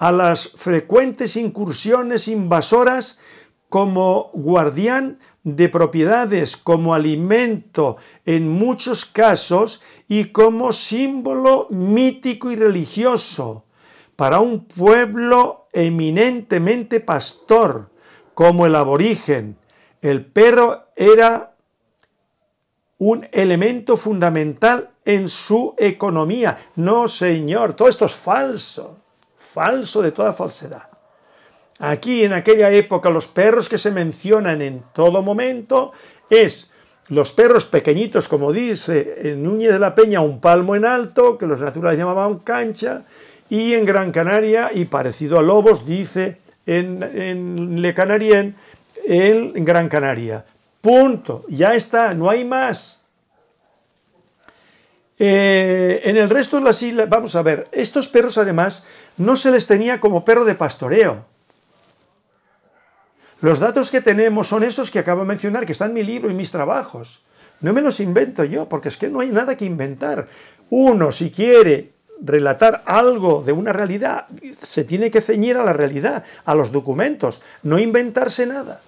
a las frecuentes incursiones invasoras como guardián de propiedades como alimento en muchos casos y como símbolo mítico y religioso para un pueblo eminentemente pastor como el aborigen. El perro era un elemento fundamental en su economía. No, señor, todo esto es falso, falso de toda falsedad. Aquí en aquella época los perros que se mencionan en todo momento es los perros pequeñitos, como dice eh, Núñez de la Peña, un palmo en alto, que los naturales llamaban cancha, y en Gran Canaria, y parecido a lobos, dice en, Le Canarien, en Gran Canaria. Punto. Ya está, no hay más. Eh, en el resto de las islas, vamos a ver, estos perros además no se les tenía como perro de pastoreo los datos que tenemos son esos que acabo de mencionar, que están en mi libro y mis trabajos. No me los invento yo, porque es que no hay nada que inventar. Uno, si quiere relatar algo de una realidad, se tiene que ceñir a la realidad, a los documentos, no inventarse nada.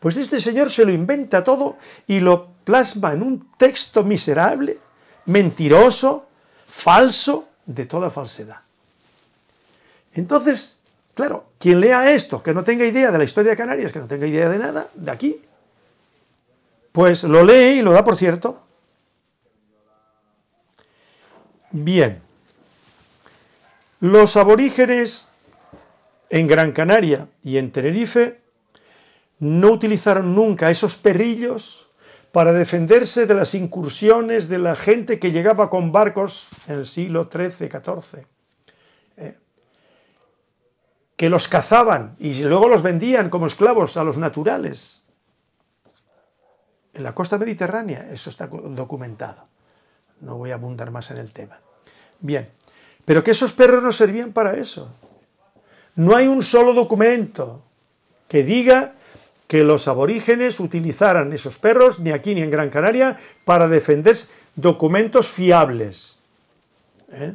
Pues este señor se lo inventa todo y lo plasma en un texto miserable, mentiroso, falso, de toda falsedad. Entonces, Claro, quien lea esto, que no tenga idea de la historia de Canarias, que no tenga idea de nada, de aquí, pues lo lee y lo da por cierto. Bien. Los aborígenes en Gran Canaria y en Tenerife no utilizaron nunca esos perrillos para defenderse de las incursiones de la gente que llegaba con barcos en el siglo XIII, XIV que los cazaban y luego los vendían como esclavos a los naturales. En la costa mediterránea eso está documentado. No voy a abundar más en el tema. Bien, pero que esos perros no servían para eso. No hay un solo documento que diga que los aborígenes utilizaran esos perros, ni aquí ni en Gran Canaria, para defender documentos fiables. ¿Eh?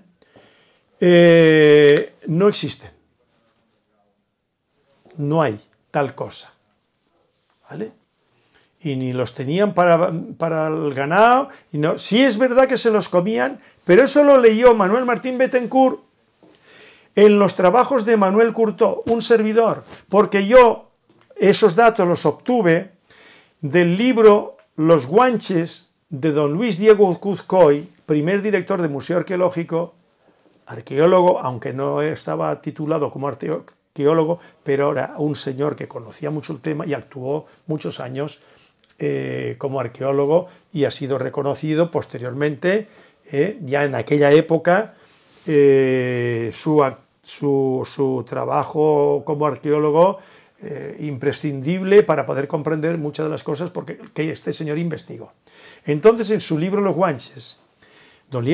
Eh, no existen no hay tal cosa. ¿Vale? Y ni los tenían para, el ganado. Y no, sí es verdad que se los comían, pero eso lo leyó Manuel Martín Betancourt en los trabajos de Manuel Curtó, un servidor, porque yo esos datos los obtuve del libro Los guanches de don Luis Diego Cuzcoy, primer director del Museo Arqueológico, arqueólogo, aunque no estaba titulado como arqueólogo pero era un señor que conocía mucho el tema y actuó muchos años eh, como arqueólogo y ha sido reconocido posteriormente, eh, ya en aquella época, eh, su, trabajo como arqueólogo imprescindible para poder comprender muchas de las cosas porque, que este señor investigó. Entonces, en su libro Los Guanches, don,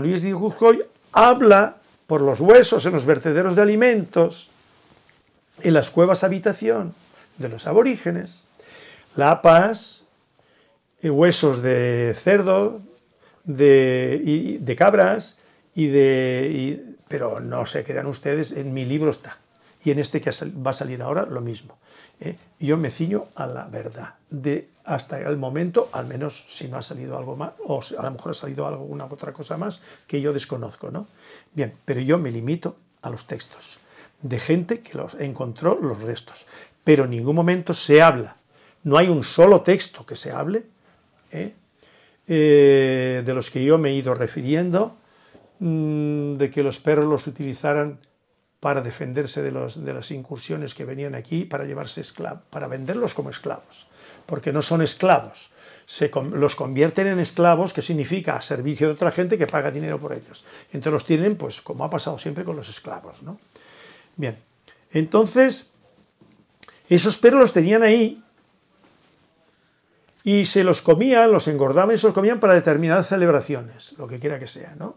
Luis de Guzcoy habla por los huesos en los vertederos de alimentos en las cuevas habitación de los aborígenes, lapas, eh, huesos de cerdo, de, y, de cabras, y de, pero no sé crean ustedes, en mi libro está. Y en este que va a salir ahora, lo mismo. ¿eh? Yo me ciño a la verdad, de hasta el momento, al menos si no ha salido algo más, o a lo mejor ha salido alguna otra cosa más que yo desconozco, ¿no? Bien, pero yo me limito a los textos de gente que los encontró los restos. Pero en ningún momento se habla, no hay un solo texto que se hable, ¿eh? Eh, de los que yo me he ido refiriendo, mm, de que los perros los utilizaran para defenderse de, los, de las incursiones que venían aquí, para llevarse esclavos, para venderlos como esclavos, porque no son esclavos, se, los convierten en esclavos, que significa a servicio de otra gente que paga dinero por ellos. Entonces los tienen, pues como ha pasado siempre con los esclavos. ¿no? Bien, entonces, esos perros los tenían ahí y se los comían, los engordaban y se los comían para determinadas celebraciones, lo que quiera que sea, ¿no?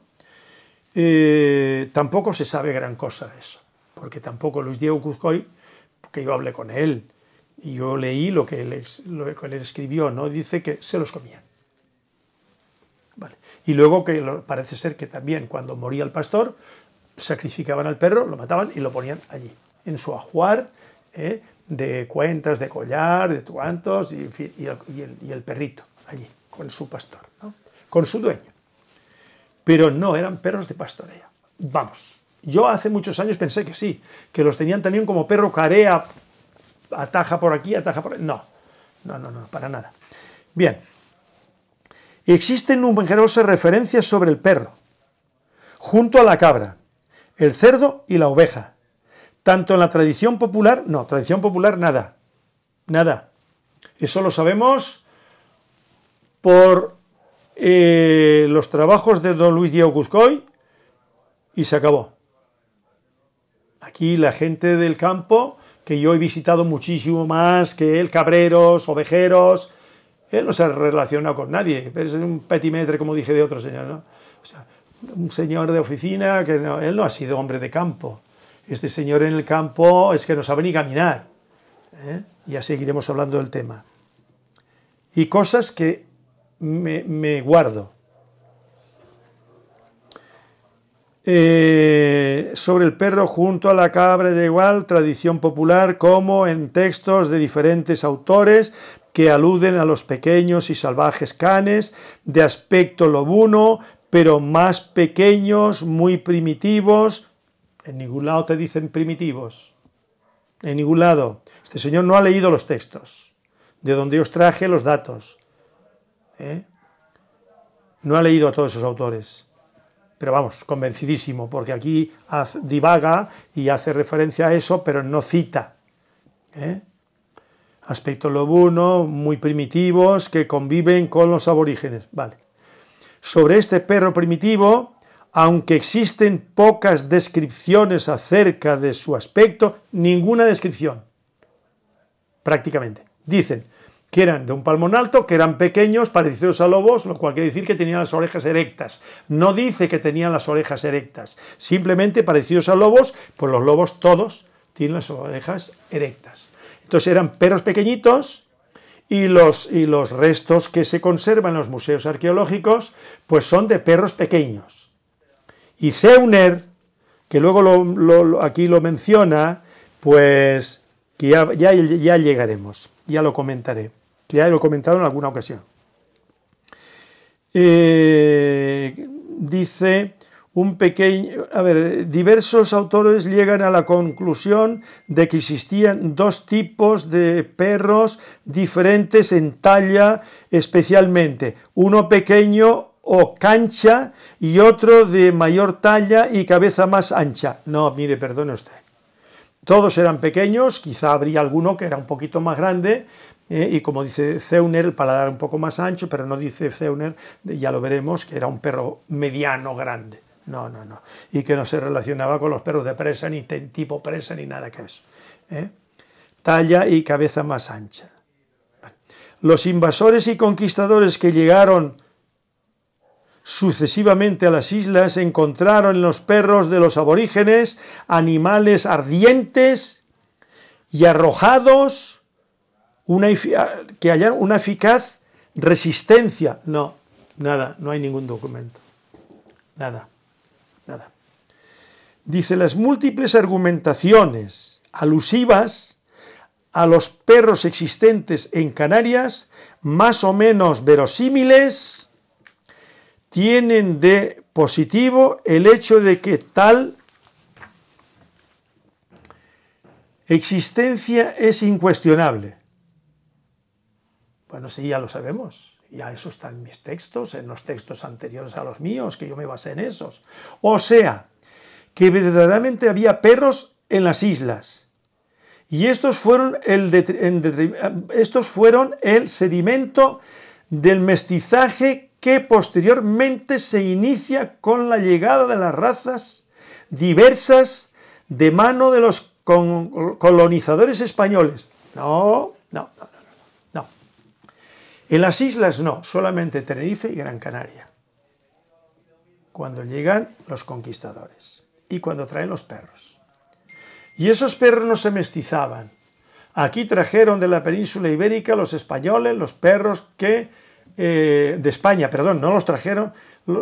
Eh, tampoco se sabe gran cosa de eso, porque tampoco Luis Diego Cuzcoy, que yo hablé con él y yo leí lo que él, escribió, ¿no? Dice que se los comían. Y luego que parece ser que también cuando moría el pastor, sacrificaban al perro, lo mataban y lo ponían allí, en su ajuar ¿eh? de cuentas, de collar, de tuantos, y, el, perrito allí, con su pastor, con su dueño. Pero no eran perros de pastorea. Vamos, yo hace muchos años pensé que sí, que los tenían también como perro carea, ataja por aquí, ataja por... No, no, no, no, para nada. Bien, existen numerosas referencias sobre el perro, junto a la cabra, el cerdo y la oveja. Tanto en la tradición popular, no, tradición popular nada, nada. Eso lo sabemos por eh, los trabajos de don Luis Diego Cuzcoy. y se acabó. Aquí la gente del campo, que yo he visitado muchísimo más que él, cabreros, ovejeros, él no se ha relacionado con nadie, es un petimetre, como dije de otro señor, ¿no? O sea, un señor de oficina, que él no ha sido hombre de campo. Este señor en el campo es que no sabe ni caminar. ¿eh? Ya seguiremos hablando del tema. Y cosas que me, guardo. Eh, sobre el perro junto a la cabra de igual, tradición popular, como en textos de diferentes autores, que aluden a los pequeños y salvajes canes de aspecto lobuno, pero más pequeños, muy primitivos. En ningún lado te dicen primitivos. En ningún lado. Este señor no ha leído los textos, de donde yo os traje los datos. ¿Eh? No ha leído a todos esos autores. Pero vamos, convencidísimo, porque aquí divaga y hace referencia a eso, pero no cita. ¿eh? Aspectos lobuno, muy primitivos, que conviven con los aborígenes. Vale sobre este perro primitivo, aunque existen pocas descripciones acerca de su aspecto, ninguna descripción, prácticamente. Dicen que eran de un palmón alto, que eran pequeños, parecidos a lobos, lo cual quiere decir que tenían las orejas erectas. No dice que tenían las orejas erectas, simplemente parecidos a lobos, pues los lobos todos tienen las orejas erectas. Entonces eran perros pequeñitos, y los, y los restos que se conservan en los museos arqueológicos pues son de perros pequeños. Y Zeuner, que luego lo, aquí lo menciona, pues que ya, ya, llegaremos, ya lo comentaré, que ya lo he comentado en alguna ocasión. Eh, dice un pequeño, a ver, diversos autores llegan a la conclusión de que existían dos tipos de perros diferentes en talla especialmente, uno pequeño o cancha y otro de mayor talla y cabeza más ancha. No, mire, perdone usted. Todos eran pequeños, quizá habría alguno que era un poquito más grande, eh, y como dice Zeuner, el paladar un poco más ancho, pero no dice Zeuner, ya lo veremos, que era un perro mediano grande. No, no, no. Y que no se relacionaba con los perros de presa, ni tipo presa, ni nada que eso. ¿eh? Talla y cabeza más ancha. Los invasores y conquistadores que llegaron sucesivamente a las islas encontraron en los perros de los aborígenes animales ardientes y arrojados ah, que hallaron una eficaz resistencia. No, nada, no hay ningún documento. Nada. Nada. Dice, las múltiples argumentaciones alusivas a los perros existentes en Canarias, más o menos verosímiles, tienen de positivo el hecho de que tal existencia es incuestionable. Bueno, sí, ya lo sabemos. Ya eso está en mis textos, en los textos anteriores a los míos, que yo me basé en esos. O sea, que verdaderamente había perros en las islas. Y estos fueron el, estos fueron el sedimento del mestizaje que posteriormente se inicia con la llegada de las razas diversas de mano de los colonizadores españoles. No, no, no. En las islas no, solamente Tenerife y Gran Canaria, cuando llegan los conquistadores y cuando traen los perros. Y esos perros no se mestizaban. Aquí trajeron de la península ibérica los españoles, los perros que eh, de España, perdón, no los trajeron,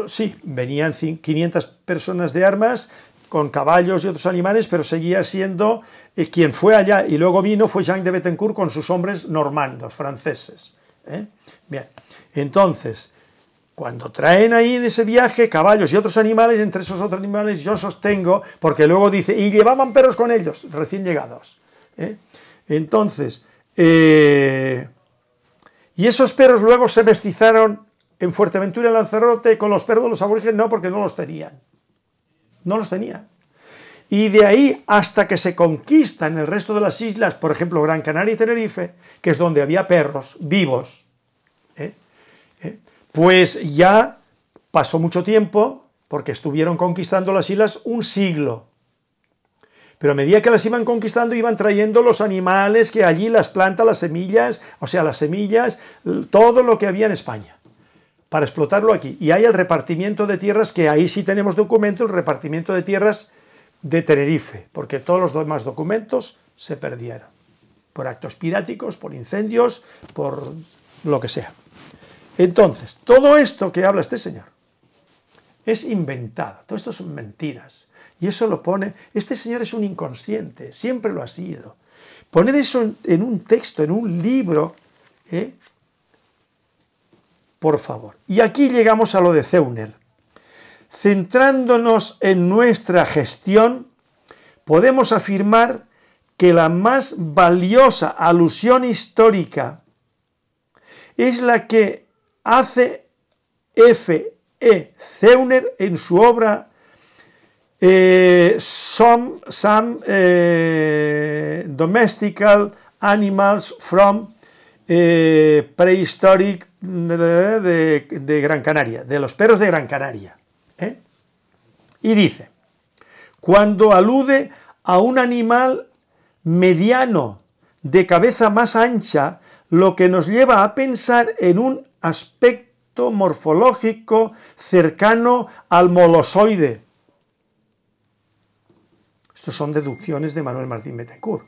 sí, venían 500 personas de armas con caballos y otros animales, pero seguía siendo eh, quien fue allá y luego vino fue Jean de Bettencourt con sus hombres normandos, franceses. ¿eh? Bien, entonces, cuando traen ahí en ese viaje caballos y otros animales, entre esos otros animales yo sostengo, porque luego dice, y llevaban perros con ellos, recién llegados. ¿eh? Entonces, eh, y esos perros luego se mestizaron en Fuerteventura, y Lanzarote, con los perros de los aborígenes, no, porque no los tenían. No los tenían y de ahí hasta que se conquistan el resto de las islas, por ejemplo Gran Canaria y Tenerife, que es donde había perros vivos, ¿eh? ¿Eh? pues ya pasó mucho tiempo porque estuvieron conquistando las islas un siglo. Pero a medida que las iban conquistando, iban trayendo los animales que allí, las plantas, las semillas, o sea, las semillas, todo lo que había en España para explotarlo aquí. Y hay el repartimiento de tierras, que ahí sí tenemos documento, el repartimiento de tierras de Tenerife, porque todos los demás documentos se perdieron, por actos piráticos, por incendios, por lo que sea. Entonces, todo esto que habla este señor es inventado, todo esto son mentiras. Y eso lo pone, este señor es un inconsciente, siempre lo ha sido. Poner eso en, un texto, en un libro, ¿eh? por favor. Y aquí llegamos a lo de Zeuner. Centrándonos en nuestra gestión, podemos afirmar que la más valiosa alusión histórica es la que hace F. E. Zeuner en su obra eh, Some, eh, Domestical Animals from eh, Prehistoric de Gran Canaria, de los perros de Gran Canaria. ¿Eh? Y dice, cuando alude a un animal mediano de cabeza más ancha, lo que nos lleva a pensar en un aspecto morfológico cercano al molosoide. Estos son deducciones de Manuel Martín Betancourt.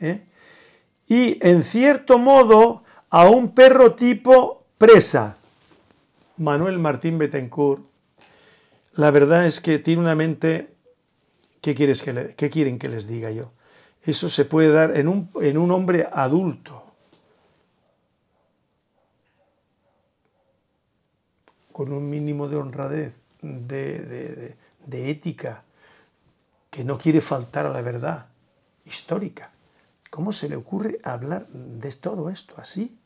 ¿eh? Y, en cierto modo, a un perro tipo presa. Manuel Martín Betancourt la verdad es que tiene una mente, ¿qué, quieres que quieren que les diga yo? Eso se puede dar en un, hombre adulto. con un mínimo de honradez, de, de, ética, que no quiere faltar a la verdad histórica. ¿Cómo se le ocurre hablar de todo esto así?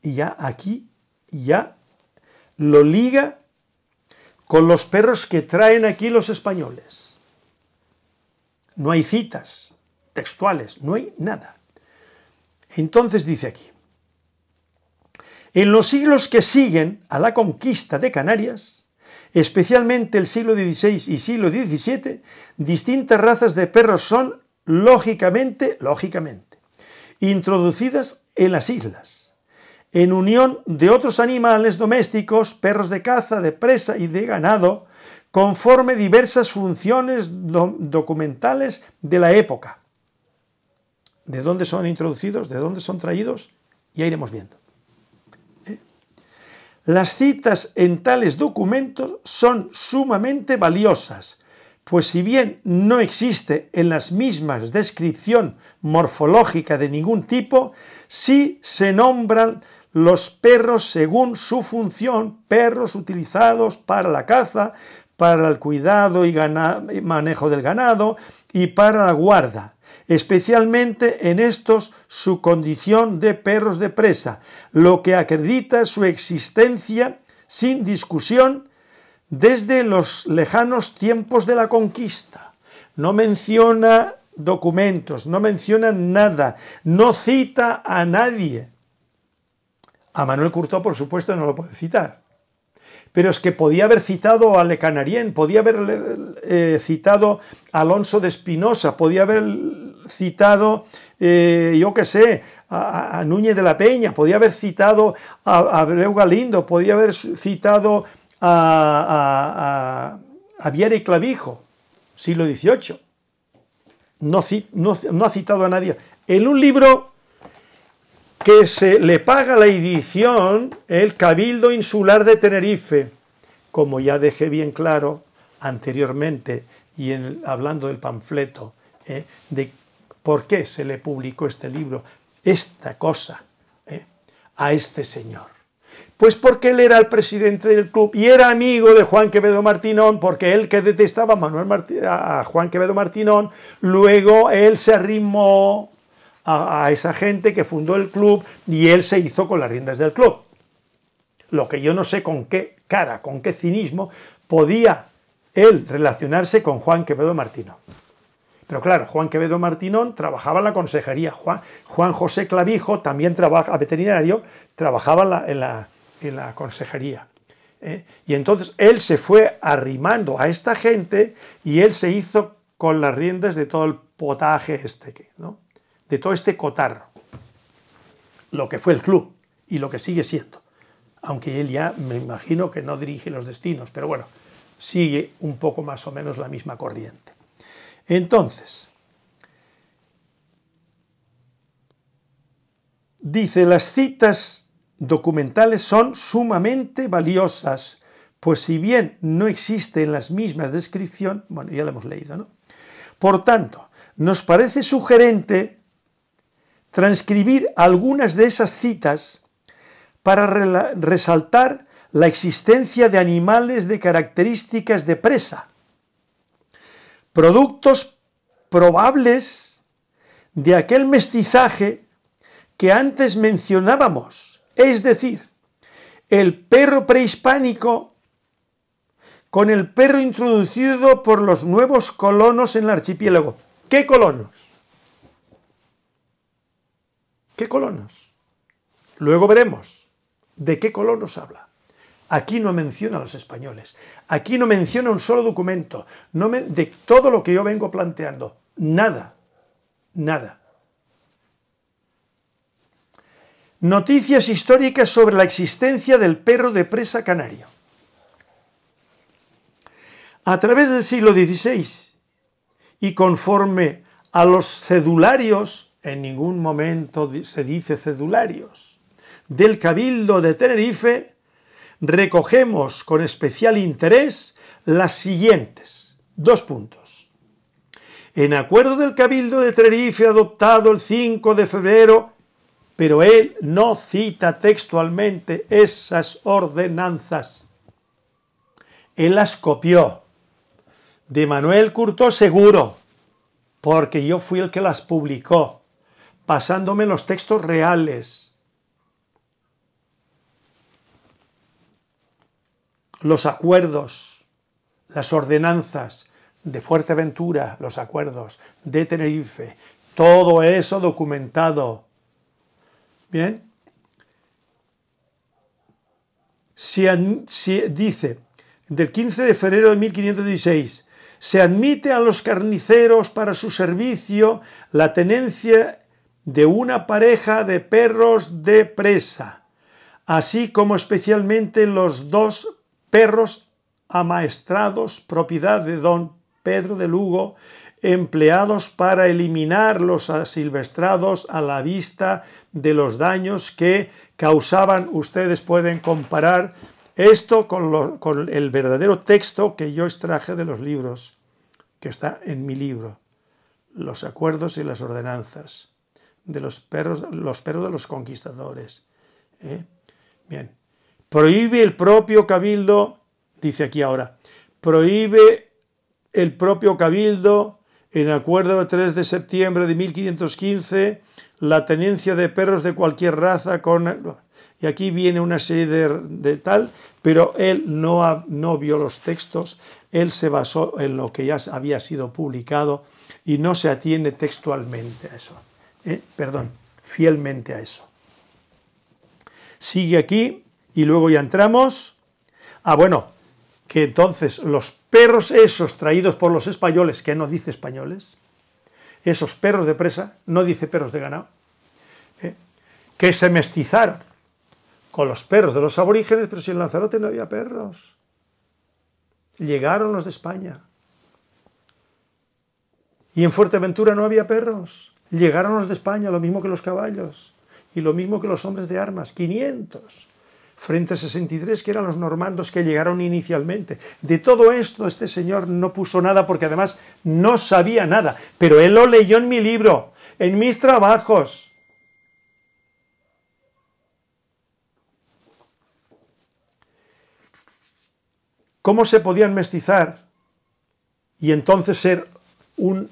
Y ya aquí, ya lo liga con los perros que traen aquí los españoles. No hay citas textuales, no hay nada. Entonces dice aquí, en los siglos que siguen a la conquista de Canarias, especialmente el siglo XVI y siglo XVII, distintas razas de perros son lógicamente, lógicamente, introducidas en las islas en unión de otros animales domésticos, perros de caza, de presa y de ganado, conforme diversas funciones documentales de la época. ¿De dónde son introducidos? ¿De dónde son traídos? Ya iremos viendo. ¿Eh? Las citas en tales documentos son sumamente valiosas, pues si bien no existe en las mismas descripción morfológica de ningún tipo, sí se nombran los perros según su función, perros utilizados para la caza, para el cuidado y manejo del ganado y para la guarda especialmente en estos su condición de perros de presa, lo que acredita su existencia sin discusión desde los lejanos tiempos de la conquista. No menciona documentos, no menciona nada, no cita a nadie, a Manuel Curtó, por supuesto, no lo puede citar. Pero es que podía haber citado a Le Canarien, podía haber eh, citado a Alonso de Espinosa, podía haber citado, eh, yo qué sé, a, Núñez de la Peña, podía haber citado a, Abreu Galindo, podía haber citado a, a, y Clavijo, siglo XVIII. no ha citado a nadie. En un libro que se le paga la edición el Cabildo Insular de Tenerife, como ya dejé bien claro anteriormente y hablando del panfleto, eh, de por qué se le publicó este libro, esta cosa, eh, a este señor. Pues porque él era el presidente del club y era amigo de Juan Quevedo Martinón, porque él que detestaba a, Manuel a Juan Quevedo Martinón, luego él se arrimó a, esa gente que fundó el club y él se hizo con las riendas del club. Lo que yo no sé con qué cara, con qué cinismo podía él relacionarse con Juan Quevedo Martino. Pero claro, Juan Quevedo Martinón trabajaba en la consejería. Juan, Juan José Clavijo también trabaja, veterinario, trabajaba en la, consejería. ¿eh? Y entonces él se fue arrimando a esta gente y él se hizo con las riendas de todo el potaje este. ¿no? de todo este cotarro, lo que fue el club y lo que sigue siendo. Aunque él ya me imagino que no dirige los destinos, pero bueno, sigue un poco más o menos la misma corriente. Entonces, dice, las citas documentales son sumamente valiosas, pues si bien no existen las mismas descripción, bueno, ya lo hemos leído, ¿no? Por tanto, nos parece sugerente transcribir algunas de esas citas para resaltar la existencia de animales de características de presa, productos probables de aquel mestizaje que antes mencionábamos, es decir, el perro prehispánico con el perro introducido por los nuevos colonos en el archipiélago. ¿Qué colonos? ¿Qué colonos? Luego veremos de qué colonos habla. Aquí no menciona a los españoles, aquí no menciona un solo documento, de todo lo que yo vengo planteando, nada, nada. Noticias históricas sobre la existencia del perro de presa canario. A través del siglo XVI y conforme a los cedularios en ningún momento se dice cedularios. Del Cabildo de Tenerife recogemos con especial interés las siguientes. Dos puntos. En acuerdo del Cabildo de Tenerife adoptado el 5 de febrero, pero él no cita textualmente esas ordenanzas. Él las copió de Manuel Curto Seguro, porque yo fui el que las publicó pasándome los textos reales. Los acuerdos, las ordenanzas de Fuerteventura, los acuerdos de Tenerife, todo eso documentado. Bien. Si, dice, del 15 de febrero de 1516, se admite a los carniceros para su servicio la tenencia de una pareja de perros de presa, así como especialmente los dos perros amaestrados propiedad de don Pedro de Lugo, empleados para eliminar los asilvestrados a la vista de los daños que causaban. Ustedes pueden comparar esto con, con, el verdadero texto que yo extraje de los libros, que está en mi libro, Los acuerdos y las ordenanzas de los perros, los perros de los conquistadores. ¿eh? Bien, prohíbe el propio cabildo, dice aquí ahora, prohíbe el propio cabildo en acuerdo de 3 de septiembre de 1515 la tenencia de perros de cualquier raza con... Y aquí viene una serie de, tal, pero él no, no vio los textos, él se basó en lo que ya había sido publicado y no se atiene textualmente a eso. Eh, perdón, fielmente a eso. Sigue aquí y luego ya entramos. Ah, bueno, que entonces los perros esos traídos por los españoles, que no dice españoles, esos perros de presa, no dice perros de ganado, eh, que se mestizaron con los perros de los aborígenes, pero si en Lanzarote no había perros. Llegaron los de España. Y en Fuerteventura no había perros. Llegaron los de España, lo mismo que los caballos, y lo mismo que los hombres de armas, 500, frente a 63 que eran los normandos que llegaron inicialmente. De todo esto este señor no puso nada porque además no sabía nada, pero él lo leyó en mi libro, en mis trabajos. ¿Cómo se podían mestizar y entonces ser un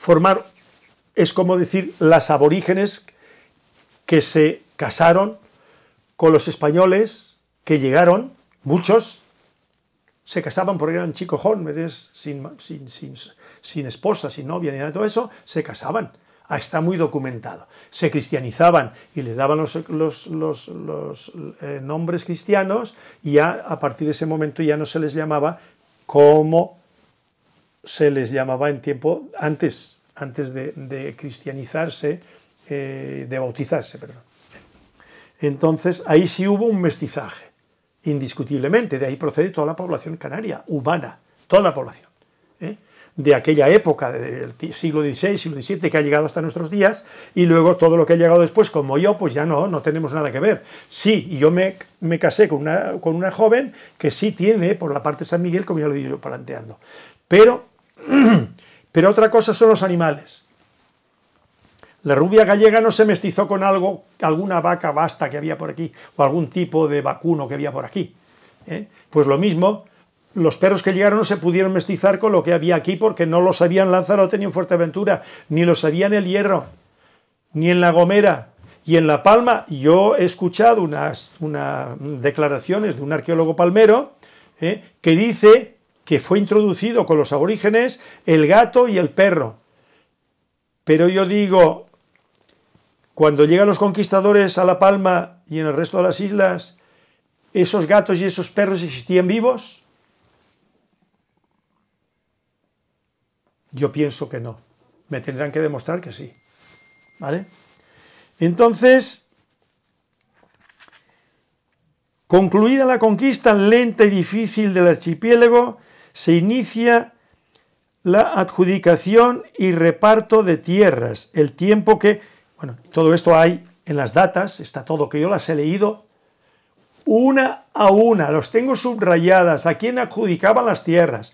formar, es como decir, las aborígenes que se casaron con los españoles que llegaron, muchos, se casaban porque eran chicos jóvenes, sin, sin, sin, esposa, sin novia, ni nada de todo eso, se casaban. Ah, está muy documentado. Se cristianizaban y les daban los, los, eh, nombres cristianos y a partir de ese momento ya no se les llamaba como se les llamaba en tiempo antes, antes de, cristianizarse, eh, de bautizarse, perdón. Entonces, ahí sí hubo un mestizaje, indiscutiblemente. De ahí procede toda la población canaria, humana, toda la población. ¿eh? De aquella época, del siglo XVI, siglo XVII, que ha llegado hasta nuestros días, y luego todo lo que ha llegado después, como yo, pues ya no, no tenemos nada que ver. Sí, yo me, casé con una, con una joven que sí tiene, por la parte de San Miguel, como ya lo he ido planteando. Pero (clears throat) Pero otra cosa son los animales. La rubia gallega no se mestizó con algo, alguna vaca basta que había por aquí, o algún tipo de vacuno que había por aquí. ¿eh? Pues lo mismo, los perros que llegaron no se pudieron mestizar con lo que había aquí porque no los sabían Lanzarote ni en Fuerteventura, ni lo sabían El Hierro, ni en La Gomera, y en La Palma. Yo he escuchado unas, declaraciones de un arqueólogo palmero ¿eh? que dice que fue introducido con los aborígenes el gato y el perro. Pero yo digo, cuando llegan los conquistadores a La Palma y en el resto de las islas, ¿esos gatos y esos perros existían vivos? Yo pienso que no. Me tendrán que demostrar que sí. ¿Vale? Entonces, concluida la conquista lenta y difícil del archipiélago, se inicia la adjudicación y reparto de tierras, el tiempo que, bueno, todo esto hay en las datas, está todo que yo las he leído una a una, los tengo subrayadas, a quién adjudicaban las tierras,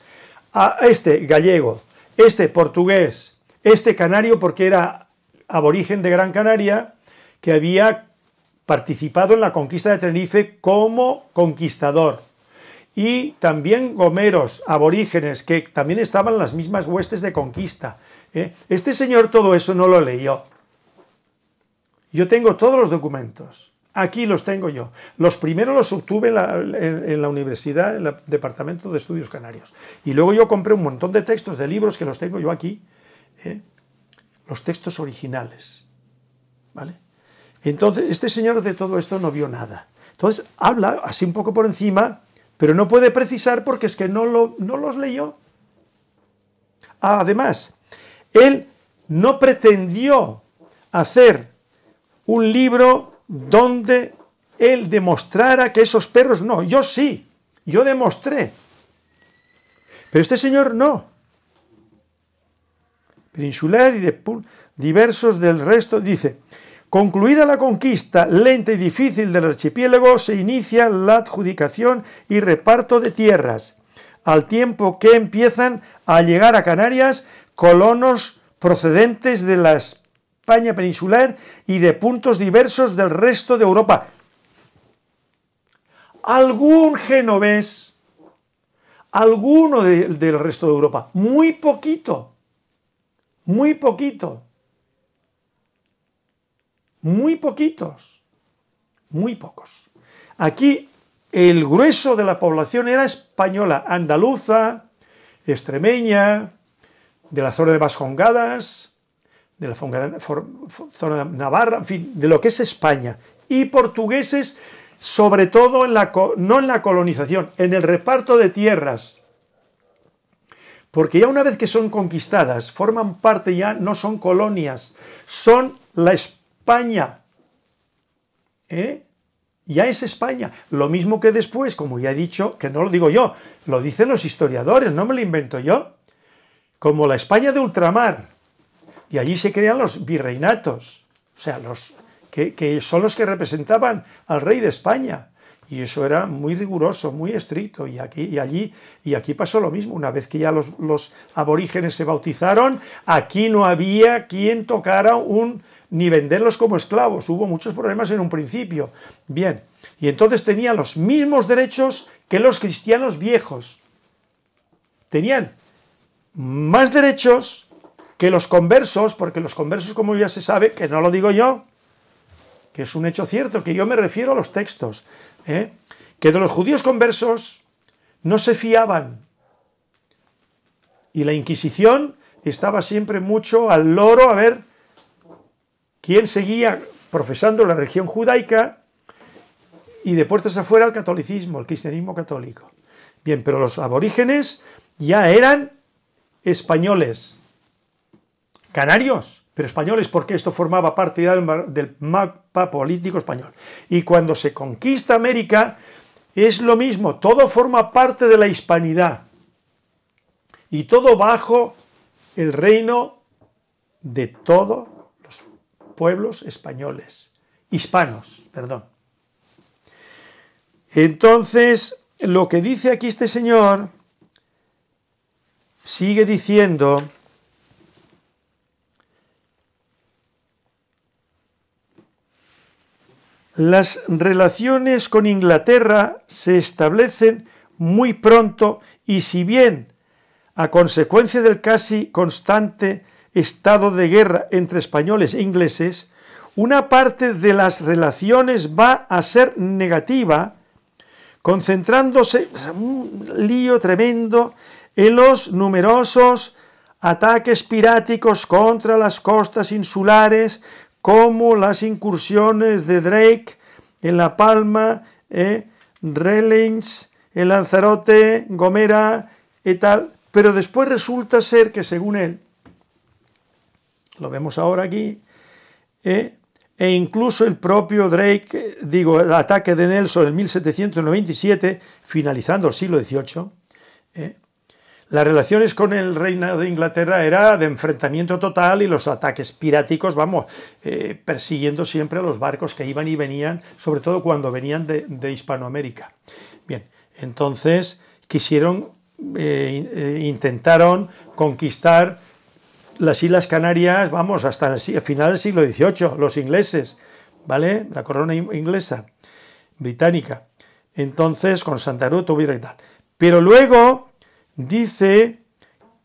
a este gallego, este portugués, este canario porque era aborigen de Gran Canaria, que había participado en la conquista de Tenerife como conquistador, y también gomeros, aborígenes, que también estaban en las mismas huestes de conquista. ¿eh? Este señor todo eso no lo leyó. Yo tengo todos los documentos. Aquí los tengo yo. Los primeros los obtuve en la, universidad, en el Departamento de Estudios Canarios. Y luego yo compré un montón de textos, de libros que los tengo yo aquí. ¿eh? Los textos originales. ¿Vale? Entonces, este señor de todo esto no vio nada. Entonces, habla así un poco por encima pero no puede precisar porque es que no, no los leyó. Además, él no pretendió hacer un libro donde él demostrara que esos perros no. Yo sí, yo demostré. Pero este señor no. Peninsular y de diversos del resto dice, Concluida la conquista lenta y difícil del archipiélago, se inicia la adjudicación y reparto de tierras, al tiempo que empiezan a llegar a Canarias colonos procedentes de la España peninsular y de puntos diversos del resto de Europa. Algún genovés, alguno del resto de Europa, muy poquito, muy poquito muy poquitos, muy pocos. Aquí el grueso de la población era española, andaluza, extremeña, de la zona de Vascongadas, de la zona de Navarra, en fin, de lo que es España, y portugueses, sobre todo en la, no en la colonización, en el reparto de tierras. Porque ya una vez que son conquistadas, forman parte ya, no son colonias, son la España España. ¿Eh? Ya es España. Lo mismo que después, como ya he dicho, que no lo digo yo, lo dicen los historiadores, no me lo invento yo, como la España de ultramar. Y allí se crean los virreinatos, o sea, los que, son los que representaban al rey de España. Y eso era muy riguroso, muy estricto, y aquí y allí, y aquí pasó lo mismo. Una vez que ya los aborígenes se bautizaron, aquí no había quien tocara un, ni venderlos como esclavos. Hubo muchos problemas en un principio. Bien, y entonces tenían los mismos derechos que los cristianos viejos. Tenían más derechos que los conversos, porque los conversos, como ya se sabe, que no lo digo yo, que es un hecho cierto, que yo me refiero a los textos, ¿eh? que de los judíos conversos no se fiaban. Y la Inquisición estaba siempre mucho al loro a ver quien seguía profesando la religión judaica y de puertas afuera el catolicismo, el cristianismo católico. Bien, pero los aborígenes ya eran españoles, canarios, pero españoles porque esto formaba parte del mapa político español. Y cuando se conquista América es lo mismo, todo forma parte de la hispanidad y todo bajo el reino de todo pueblos españoles, hispanos, perdón. Entonces, lo que dice aquí este señor sigue diciendo las relaciones con Inglaterra se establecen muy pronto y si bien a consecuencia del casi constante estado de guerra entre españoles e ingleses, una parte de las relaciones va a ser negativa, concentrándose un lío tremendo en los numerosos ataques piráticos contra las costas insulares, como las incursiones de Drake en La Palma, eh, Relings, en Lanzarote, Gomera y eh, tal, pero después resulta ser que según él, lo vemos ahora aquí, eh, e incluso el propio Drake, eh, digo, el ataque de Nelson en 1797, finalizando el siglo XVIII, eh, las relaciones con el reino de Inglaterra era de enfrentamiento total y los ataques piráticos, vamos, persiguiendo siempre a los barcos que iban y venían, sobre todo cuando venían de, Hispanoamérica. Bien, entonces quisieron, intentaron conquistar las Islas Canarias, vamos, hasta el final del siglo XVIII, los ingleses, ¿vale? La corona inglesa, británica. Entonces, con Santa Cruz y tal. Pero luego dice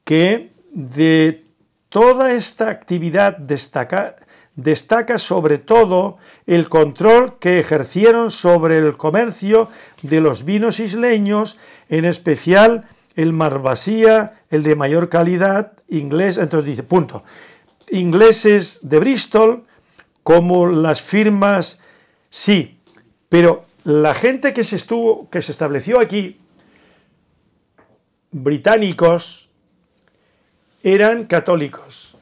que de toda esta actividad destaca sobre todo el control que ejercieron sobre el comercio de los vinos isleños, en especial el más vacía, el de mayor calidad, inglés, entonces dice, punto. Ingleses de Bristol, como las firmas, sí, pero la gente que se estuvo, que se estableció aquí, británicos, eran católicos,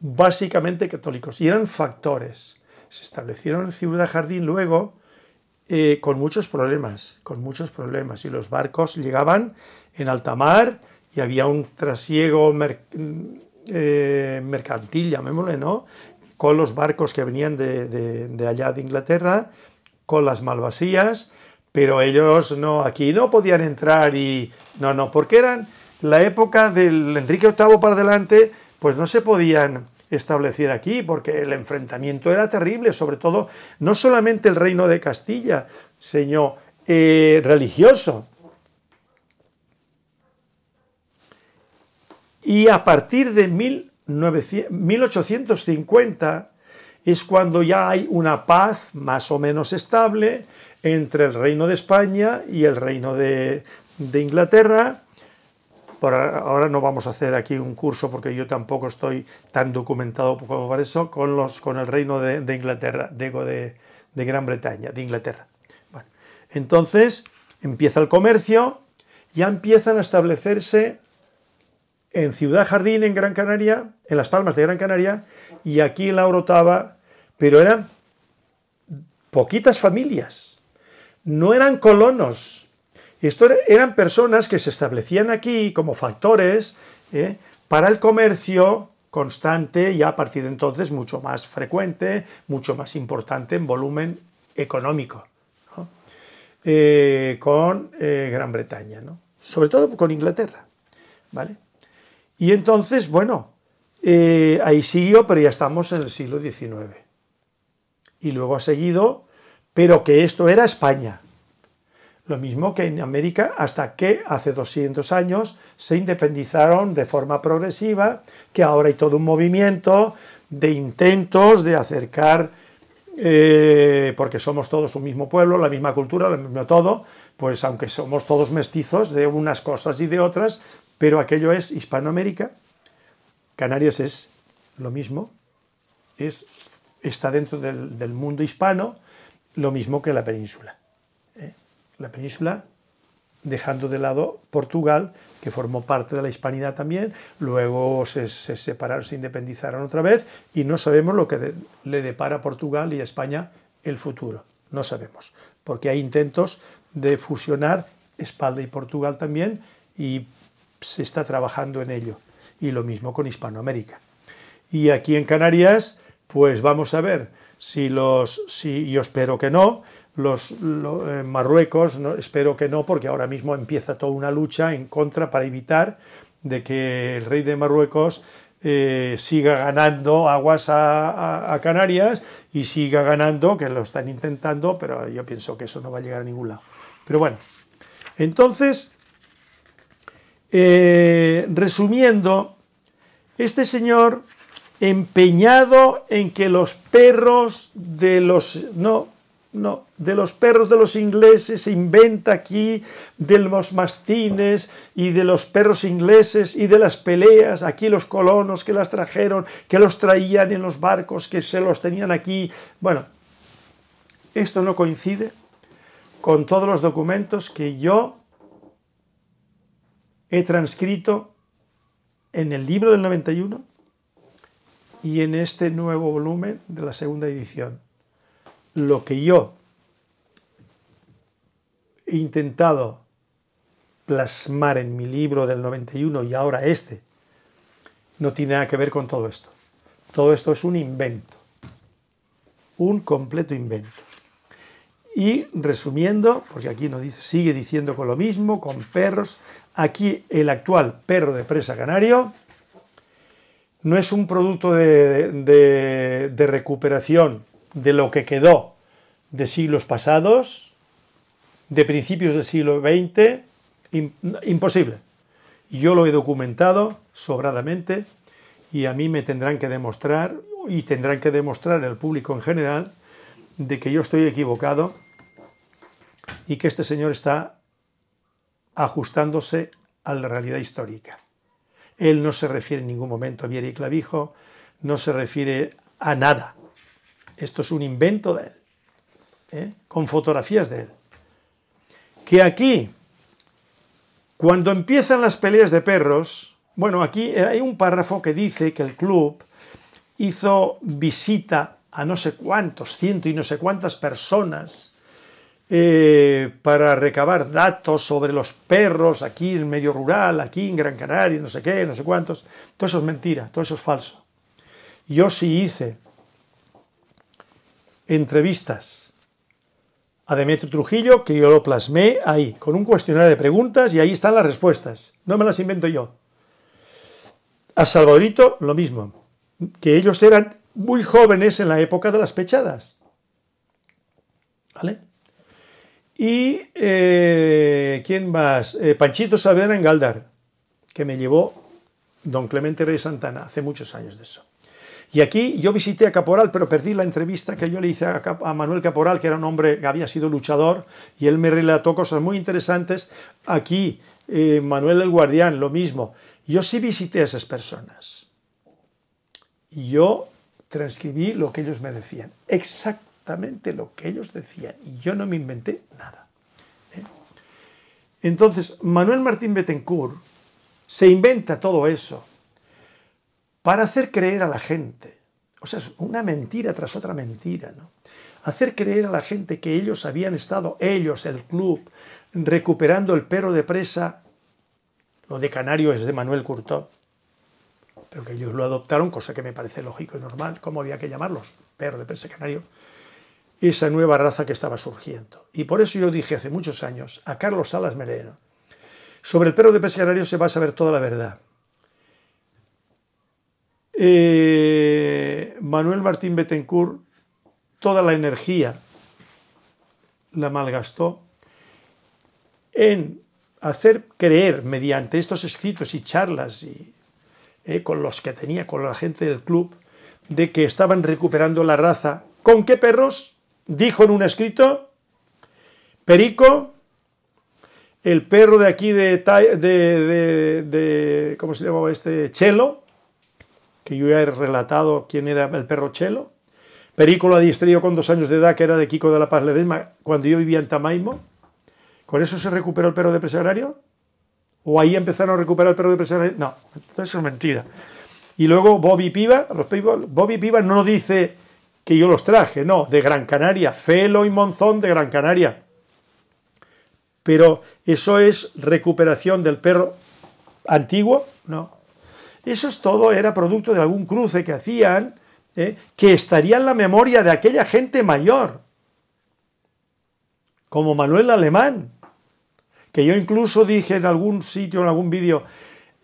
básicamente católicos, y eran factores. Se establecieron en Ciudad Jardín luego, eh, con muchos problemas, con muchos problemas. Y los barcos llegaban en alta mar y había un trasiego eh, mercantil, llamémosle, ¿no? Con los barcos que venían de, de allá de Inglaterra, con las malvasías, pero ellos no, aquí no podían entrar y... No, no, porque eran la época del Enrique VIII para adelante, pues no se podían establecer aquí, porque el enfrentamiento era terrible, sobre todo no solamente el reino de Castilla, señor, eh, religioso. Y a partir de 1850 es cuando ya hay una paz más o menos estable entre el reino de España y el reino de, de Inglaterra, ahora no vamos a hacer aquí un curso porque yo tampoco estoy tan documentado como para eso con, los, con el reino de, Inglaterra, de, de, Gran Bretaña, de Inglaterra. entonces empieza el comercio, ya empiezan a establecerse en Ciudad Jardín, en Gran Canaria, en Las Palmas de Gran Canaria y aquí en la Orotava, pero eran poquitas familias, no eran colonos, esto eran personas que se establecían aquí como factores ¿eh? para el comercio constante y a partir de entonces mucho más frecuente, mucho más importante en volumen económico eh, con eh, Gran Bretaña, sobre todo con Inglaterra. ¿vale? Y entonces, bueno, ahí siguió, pero ya estamos en el siglo XIX. Y luego ha seguido, pero que esto era España. Lo mismo que en América hasta que hace 200 años se independizaron de forma progresiva, que ahora hay todo un movimiento de intentos de acercar, eh, porque somos todos un mismo pueblo, la misma cultura, lo mismo todo, pues aunque somos todos mestizos de unas cosas y de otras, pero aquello es Hispanoamérica, Canarias es lo mismo, es, está dentro del mundo hispano, lo mismo que la península la península, dejando de lado Portugal, que formó parte de la hispanidad también, luego se, separaron, se independizaron otra vez y no sabemos lo que le depara a Portugal y a España el futuro, no sabemos, porque hay intentos de fusionar Espalda y Portugal también y se está trabajando en ello, y lo mismo con Hispanoamérica. Y aquí en Canarias, pues vamos a ver si los, si, yo espero que no, los, eh, Marruecos, espero que no, porque ahora mismo empieza toda una lucha en contra para evitar de que el rey de Marruecos eh, siga ganando aguas a, Canarias y siga ganando, que lo están intentando, pero yo pienso que eso no va a llegar a ningún lado. Pero bueno, entonces, eh, resumiendo, este señor empeñado en que los perros de los... No, no, de los perros de los ingleses se inventa aquí, de los mastines y de los perros ingleses y de las peleas, aquí los colonos que las trajeron, que los traían en los barcos, que se los tenían aquí. Bueno, esto no coincide con todos los documentos que yo he transcrito en el libro del 91 y en este nuevo volumen de la segunda edición lo que yo he intentado plasmar en mi libro del 91 y ahora este, no tiene nada que ver con todo esto. Todo esto es un invento, un completo invento. Y resumiendo, porque aquí nos sigue diciendo con lo mismo, con perros, aquí el actual perro de presa canario no es un producto de, de recuperación de lo que quedó de siglos pasados, de principios del siglo XX, imposible. Yo lo he documentado sobradamente y a mí me tendrán que demostrar y tendrán que demostrar al público en general de que yo estoy equivocado y que este señor está ajustándose a la realidad histórica. Él no se refiere en ningún momento a y Clavijo, no se refiere a nada esto es un invento de él, ¿eh? con fotografías de él. Que aquí, cuando empiezan las peleas de perros, bueno, aquí hay un párrafo que dice que el club hizo visita a no sé cuántos, ciento y no sé cuántas personas eh, para recabar datos sobre los perros aquí en medio rural, aquí en Gran Canaria, no sé qué, no sé cuántos. Todo eso es mentira, todo eso es falso. Yo sí hice entrevistas a Demetrio Trujillo, que yo lo plasmé ahí, con un cuestionario de preguntas y ahí están las respuestas. No me las invento yo. A Salvadorito, lo mismo, que ellos eran muy jóvenes en la época de las pechadas. ¿Vale? Y, eh, ¿quién más? Eh, Panchito Saavedra en Galdar, que me llevó don Clemente Rey Santana hace muchos años de eso. Y aquí yo visité a Caporal, pero perdí la entrevista que yo le hice a, Manuel Caporal, que era un hombre que había sido luchador, y él me relató cosas muy interesantes. Aquí, eh, Manuel el Guardián, lo mismo. Yo sí visité a esas personas. Y yo transcribí lo que ellos me decían, exactamente lo que ellos decían, y yo no me inventé nada. ¿eh? Entonces, Manuel Martín Betancourt se inventa todo eso para hacer creer a la gente. O sea, es una mentira tras otra mentira, ¿no? Hacer creer a la gente que ellos habían estado, ellos, el club, recuperando el perro de presa, lo de Canario es de Manuel Curtó, pero que ellos lo adoptaron, cosa que me parece lógico y normal, ¿cómo había que llamarlos? Perro de presa canario. Esa nueva raza que estaba surgiendo. Y por eso yo dije hace muchos años a Carlos Salas Mereno, sobre el perro de presa canario se va a saber toda la verdad eh, Manuel Martín Betancourt toda la energía la malgastó en hacer creer mediante estos escritos y charlas y, eh, con los que tenía con la gente del club de que estaban recuperando la raza. ¿Con qué perros? Dijo en un escrito Perico, el perro de aquí de, de ¿cómo se llamaba este? Chelo, que yo ya he relatado quién era el perro Chelo. Perículo lo con dos años de edad, que era de Kiko de la Paz Ledesma, cuando yo vivía en Tamaimo. ¿Con eso se recuperó el perro de presagrario? ¿O ahí empezaron a recuperar el perro de presagrario? No, entonces es mentira. Y luego Bobby Piva, los Bobby Piva no dice que yo los traje, no, de Gran Canaria, Felo y Monzón de Gran Canaria. Pero eso es recuperación del perro antiguo, no, eso es todo, era producto de algún cruce que hacían, ¿eh? que estaría en la memoria de aquella gente mayor, como Manuel Alemán, que yo incluso dije en algún sitio, en algún vídeo,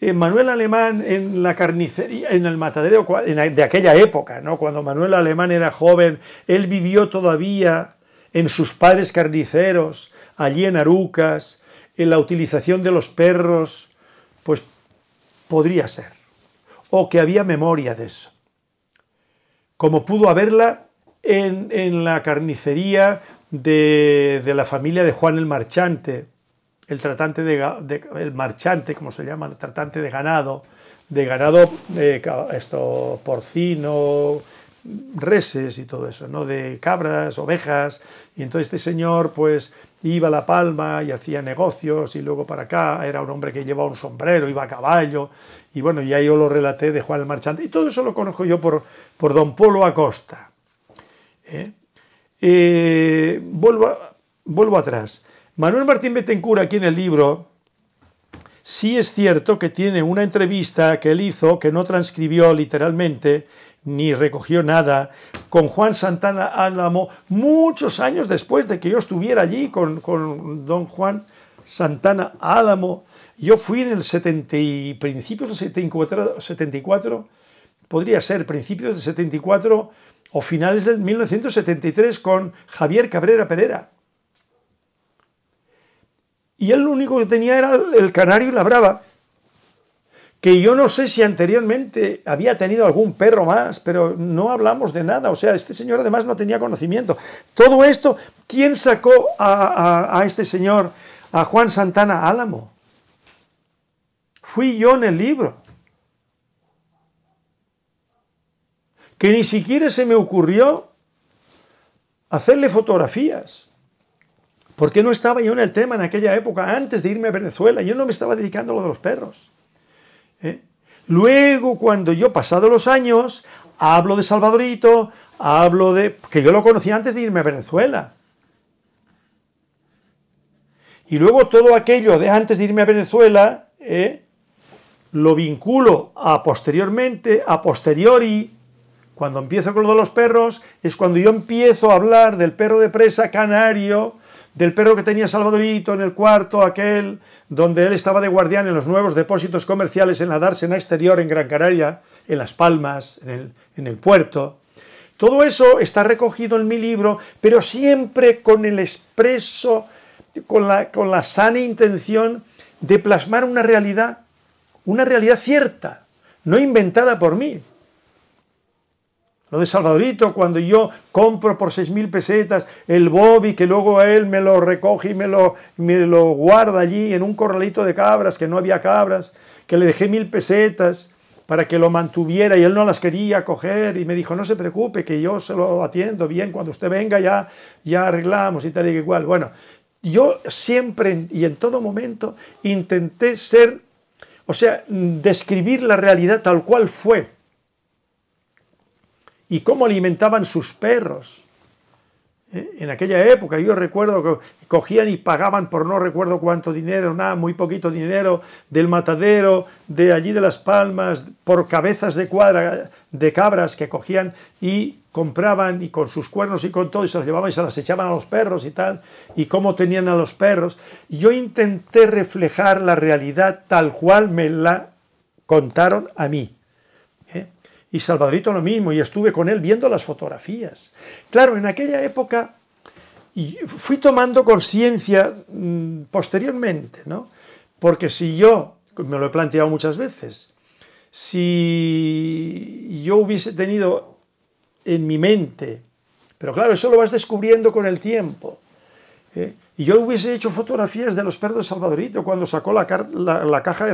eh, Manuel Alemán en la carnicería, en el matadero de aquella época, ¿no? cuando Manuel Alemán era joven, él vivió todavía en sus padres carniceros, allí en Arucas, en la utilización de los perros, pues podría ser o que había memoria de eso. Como pudo haberla en, la carnicería de, la familia de Juan el Marchante, el tratante de, marchante, como se llama, el tratante de ganado, de ganado eh, esto, porcino, reses y todo eso, ¿no? De cabras, ovejas, y entonces este señor pues iba a La Palma y hacía negocios y luego para acá, era un hombre que llevaba un sombrero, iba a caballo, y bueno, ya yo lo relaté de Juan el Marchante, y todo eso lo conozco yo por, por don Polo Acosta. ¿eh? Eh, vuelvo, vuelvo atrás. Manuel Martín Betencura aquí en el libro, sí es cierto que tiene una entrevista que él hizo, que no transcribió literalmente, ni recogió nada, con Juan Santana Álamo, muchos años después de que yo estuviera allí con, don Juan Santana Álamo. Yo fui en el 70 y principios del 74, podría ser principios de 74 o finales del 1973 con Javier Cabrera Pereira. Y él lo único que tenía era el canario y la brava que yo no sé si anteriormente había tenido algún perro más, pero no hablamos de nada. O sea, este señor además no tenía conocimiento. Todo esto, ¿quién sacó a, este señor, a Juan Santana Álamo? Fui yo en el libro. Que ni siquiera se me ocurrió hacerle fotografías. Porque no estaba yo en el tema en aquella época, antes de irme a Venezuela. Yo no me estaba dedicando a lo de los perros. ¿eh? Luego, cuando yo, pasado los años, hablo de Salvadorito, hablo de... que yo lo conocí antes de irme a Venezuela. Y luego todo aquello de antes de irme a Venezuela, ¿eh? lo vinculo a posteriormente, a posteriori, cuando empiezo con lo de los perros, es cuando yo empiezo a hablar del perro de presa canario, del perro que tenía Salvadorito en el cuarto aquel, donde él estaba de guardián en los nuevos depósitos comerciales en la dársena exterior en Gran Canaria, en Las Palmas, en el, puerto. Todo eso está recogido en mi libro, pero siempre con el expreso, con la sana intención de plasmar una realidad, una realidad cierta, no inventada por mí, lo de Salvadorito, cuando yo compro por 6.000 mil pesetas el Bobby, que luego él me lo recoge y me lo, me lo guarda allí en un corralito de cabras, que no había cabras, que le dejé mil pesetas para que lo mantuviera y él no las quería coger y me dijo, no se preocupe, que yo se lo atiendo bien, cuando usted venga ya, ya arreglamos y tal y igual. Bueno, yo siempre y en todo momento intenté ser, o sea, mm, describir la realidad tal cual fue, y cómo alimentaban sus perros. ¿Eh? En aquella época yo recuerdo que cogían y pagaban por no recuerdo cuánto dinero, nada, muy poquito dinero, del matadero, de allí de Las Palmas, por cabezas de, cuadra, de cabras que cogían y compraban y con sus cuernos y con todo y se los llevaban y se las echaban a los perros y tal, y cómo tenían a los perros. Yo intenté reflejar la realidad tal cual me la contaron a mí y Salvadorito lo mismo, y estuve con él viendo las fotografías. Claro, en aquella época y fui tomando conciencia mm, posteriormente, ¿no? Porque si yo, me lo he planteado muchas veces, si yo hubiese tenido en mi mente, pero claro, eso lo vas descubriendo con el tiempo, ¿eh? Y yo hubiese hecho fotografías de los perros de Salvadorito cuando sacó la, la, caja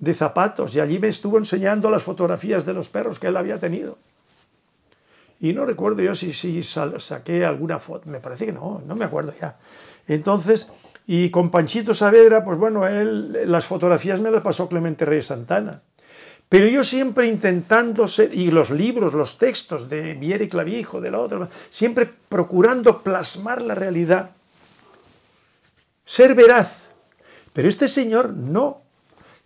de, zapatos y allí me estuvo enseñando las fotografías de los perros que él había tenido. Y no recuerdo yo si, si saqué alguna foto, me parece que no, no me acuerdo ya. Entonces, y con Panchito Saavedra, pues bueno, él las fotografías me las pasó Clemente Reyes Santana. Pero yo siempre intentando ser, y los libros, los textos de Mier y Clavijo, de la otra, siempre procurando plasmar la realidad ser veraz. Pero este señor no.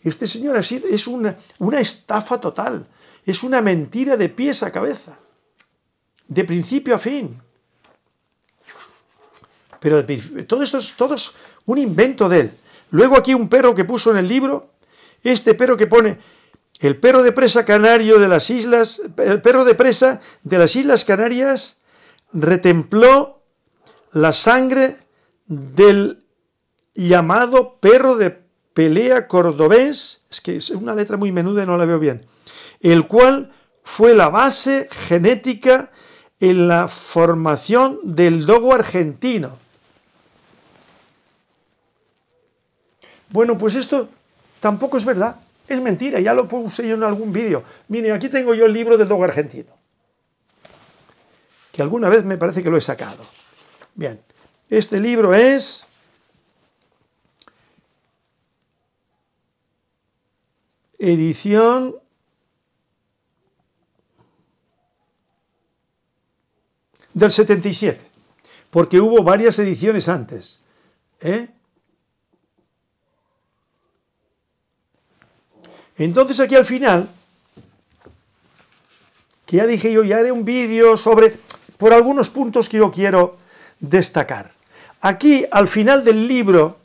Este señor así es una, estafa total. Es una mentira de pies a cabeza. De principio a fin. Pero todo esto es un invento de él. Luego aquí un perro que puso en el libro, este perro que pone el perro de presa canario de las islas, el perro de presa de las islas Canarias retempló la sangre del llamado perro de pelea cordobés, es que es una letra muy menuda y no la veo bien, el cual fue la base genética en la formación del dogo argentino. Bueno, pues esto tampoco es verdad, es mentira, ya lo puse yo en algún vídeo. Miren, aquí tengo yo el libro del dogo argentino, que alguna vez me parece que lo he sacado. Bien, este libro es edición del 77, porque hubo varias ediciones antes. ¿eh? Entonces aquí al final, que ya dije yo, ya haré un vídeo sobre, por algunos puntos que yo quiero destacar. Aquí al final del libro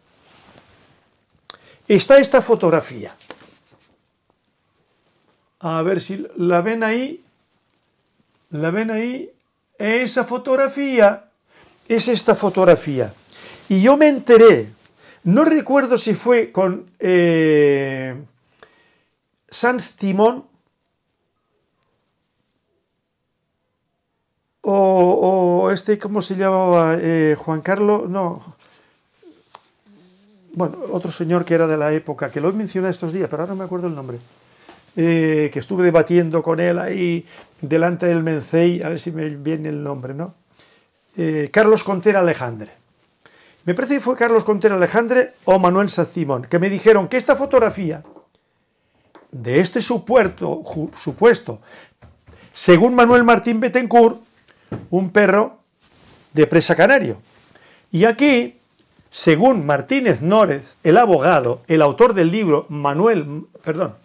está esta fotografía. A ver si la ven ahí. La ven ahí. Esa fotografía es esta fotografía. Y yo me enteré, no recuerdo si fue con eh, Sanz Timón o, este, ¿cómo se llamaba? Eh, Juan Carlos, no. Bueno, otro señor que era de la época, que lo he mencionado estos días, pero ahora no me acuerdo el nombre. Eh, que estuve debatiendo con él ahí delante del Mencei, a ver si me viene el nombre, ¿no? Eh, Carlos Contera Alejandre. Me parece que fue Carlos Contera Alejandre o Manuel Sacimón, que me dijeron que esta fotografía de este supuesto, supuesto, según Manuel Martín Betencourt, un perro de presa canario. Y aquí, según Martínez Nórez, el abogado, el autor del libro, Manuel, perdón,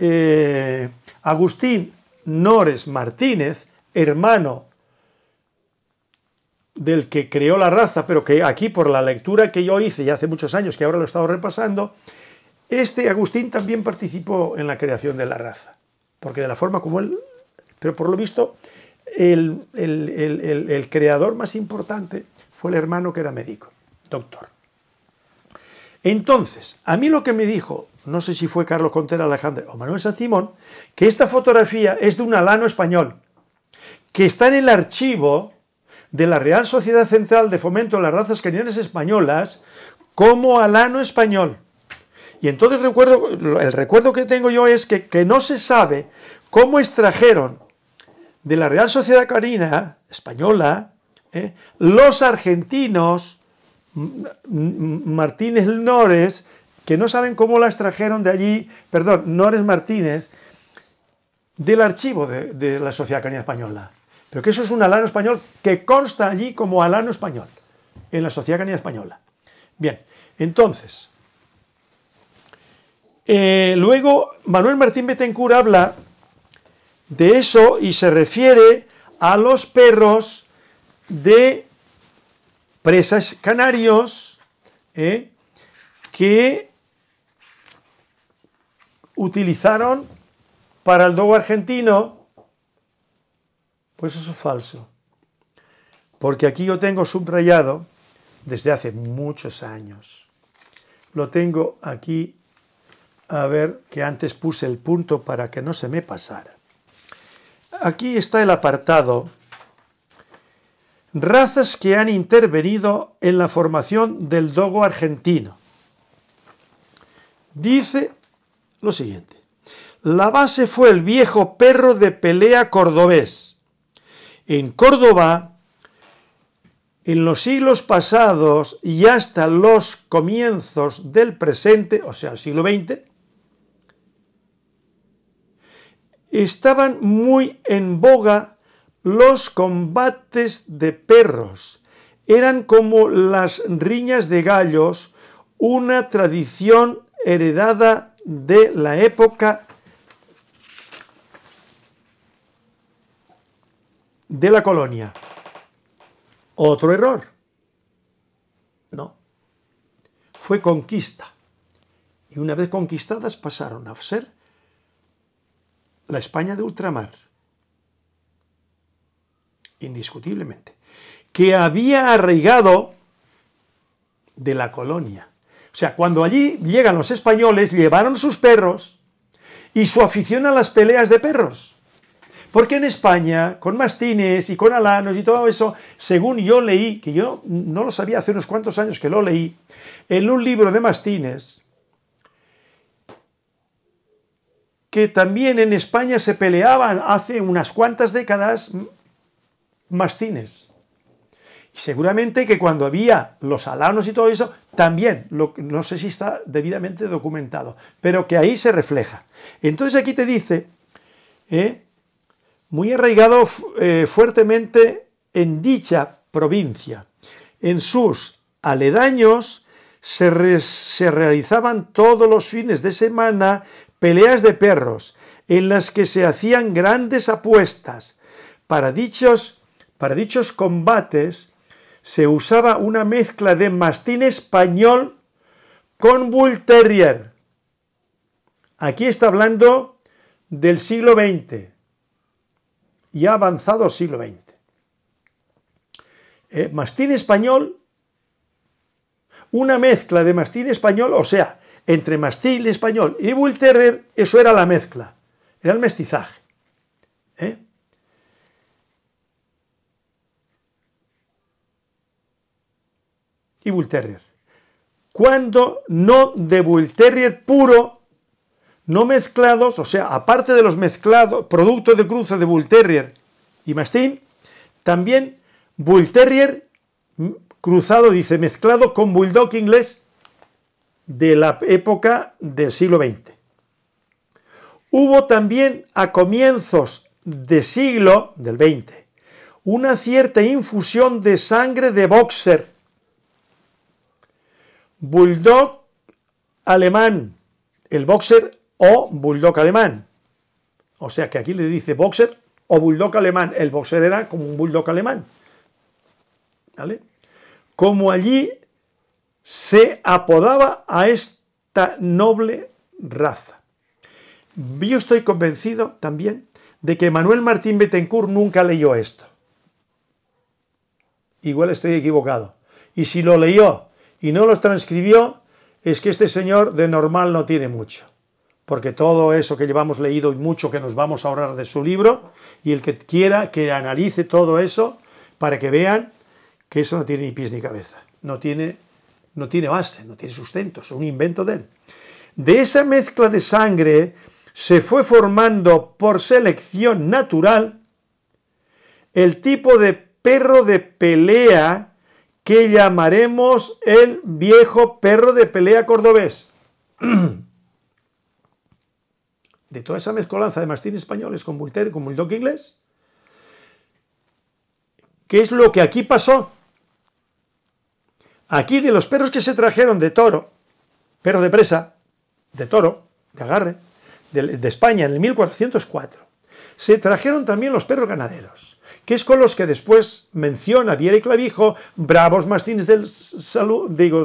eh, Agustín Nores Martínez, hermano del que creó la raza, pero que aquí por la lectura que yo hice ya hace muchos años, que ahora lo he estado repasando, este Agustín también participó en la creación de la raza, porque de la forma como él, pero por lo visto, el, el creador más importante fue el hermano que era médico, doctor. Entonces, a mí lo que me dijo no sé si fue Carlos Contera, Alejandro o Manuel San Simón, que esta fotografía es de un alano español, que está en el archivo de la Real Sociedad Central de Fomento de las Razas Caninas Españolas como alano español. Y entonces recuerdo, el recuerdo que tengo yo es que, que no se sabe cómo extrajeron de la Real Sociedad Canina Española ¿eh? los argentinos Martínez Nores, que no saben cómo las trajeron de allí, perdón, Nores Martínez, del archivo de, la Sociedad Canaria Española. Pero que eso es un alano español que consta allí como alano español, en la Sociedad Canaria Española. Bien, entonces, eh, luego Manuel Martín Betancourt habla de eso y se refiere a los perros de presas canarios, eh, que utilizaron para el Dogo argentino, pues eso es falso. Porque aquí yo tengo subrayado desde hace muchos años. Lo tengo aquí, a ver, que antes puse el punto para que no se me pasara. Aquí está el apartado razas que han intervenido en la formación del dogo argentino. Dice lo siguiente. La base fue el viejo perro de pelea cordobés. En Córdoba, en los siglos pasados y hasta los comienzos del presente, o sea, el siglo XX, estaban muy en boga los combates de perros. Eran como las riñas de gallos, una tradición heredada de la época de la colonia. Otro error. No. Fue conquista. Y una vez conquistadas pasaron a ser la España de ultramar. Indiscutiblemente. Que había arraigado de la colonia. O sea, cuando allí llegan los españoles, llevaron sus perros y su afición a las peleas de perros. Porque en España, con mastines y con alanos y todo eso, según yo leí, que yo no lo sabía hace unos cuantos años que lo leí, en un libro de mastines, que también en España se peleaban hace unas cuantas décadas mastines. Y seguramente que cuando había los alanos y todo eso, también, no sé si está debidamente documentado, pero que ahí se refleja. Entonces aquí te dice, ¿eh? muy arraigado eh, fuertemente en dicha provincia, en sus aledaños se, se realizaban todos los fines de semana peleas de perros, en las que se hacían grandes apuestas. Para dichos, para dichos combates, se usaba una mezcla de mastín español con bull terrier. Aquí está hablando del siglo XX y ha avanzado siglo XX. Eh, mastín español, una mezcla de mastín español, o sea, entre mastín español y bull terrier, eso era la mezcla, era el mestizaje. y Bull Terrier. Cuando no de Bull Terrier puro, no mezclados, o sea, aparte de los mezclados, productos de cruce de Bull Terrier y Mastín, también Bull Terrier cruzado, dice, mezclado con Bulldog inglés de la época del siglo XX. Hubo también a comienzos de siglo del XX una cierta infusión de sangre de boxer Bulldog alemán, el boxer o bulldog alemán. O sea que aquí le dice boxer o bulldog alemán. El boxer era como un bulldog alemán. ¿Vale? Como allí se apodaba a esta noble raza. Yo estoy convencido también de que Manuel Martín Betancourt nunca leyó esto. Igual estoy equivocado. Y si lo leyó y no los transcribió, es que este señor de normal no tiene mucho. Porque todo eso que llevamos leído y mucho que nos vamos a ahorrar de su libro, y el que quiera que analice todo eso para que vean que eso no tiene ni pies ni cabeza, no tiene, no tiene base, no tiene sustento, es un invento de él. De esa mezcla de sangre se fue formando por selección natural el tipo de perro de pelea que llamaremos el viejo perro de pelea cordobés. (clears throat) De toda esa mezcolanza de mastines españoles con bulter, con bulldog inglés, ¿qué es lo que aquí pasó? Aquí de los perros que se trajeron de toro, perro de presa, de toro, de agarre, de, de España en el 1404, se trajeron también los perros ganaderos que es con los que después menciona Viera y Clavijo, bravos mastines del, salud, digo,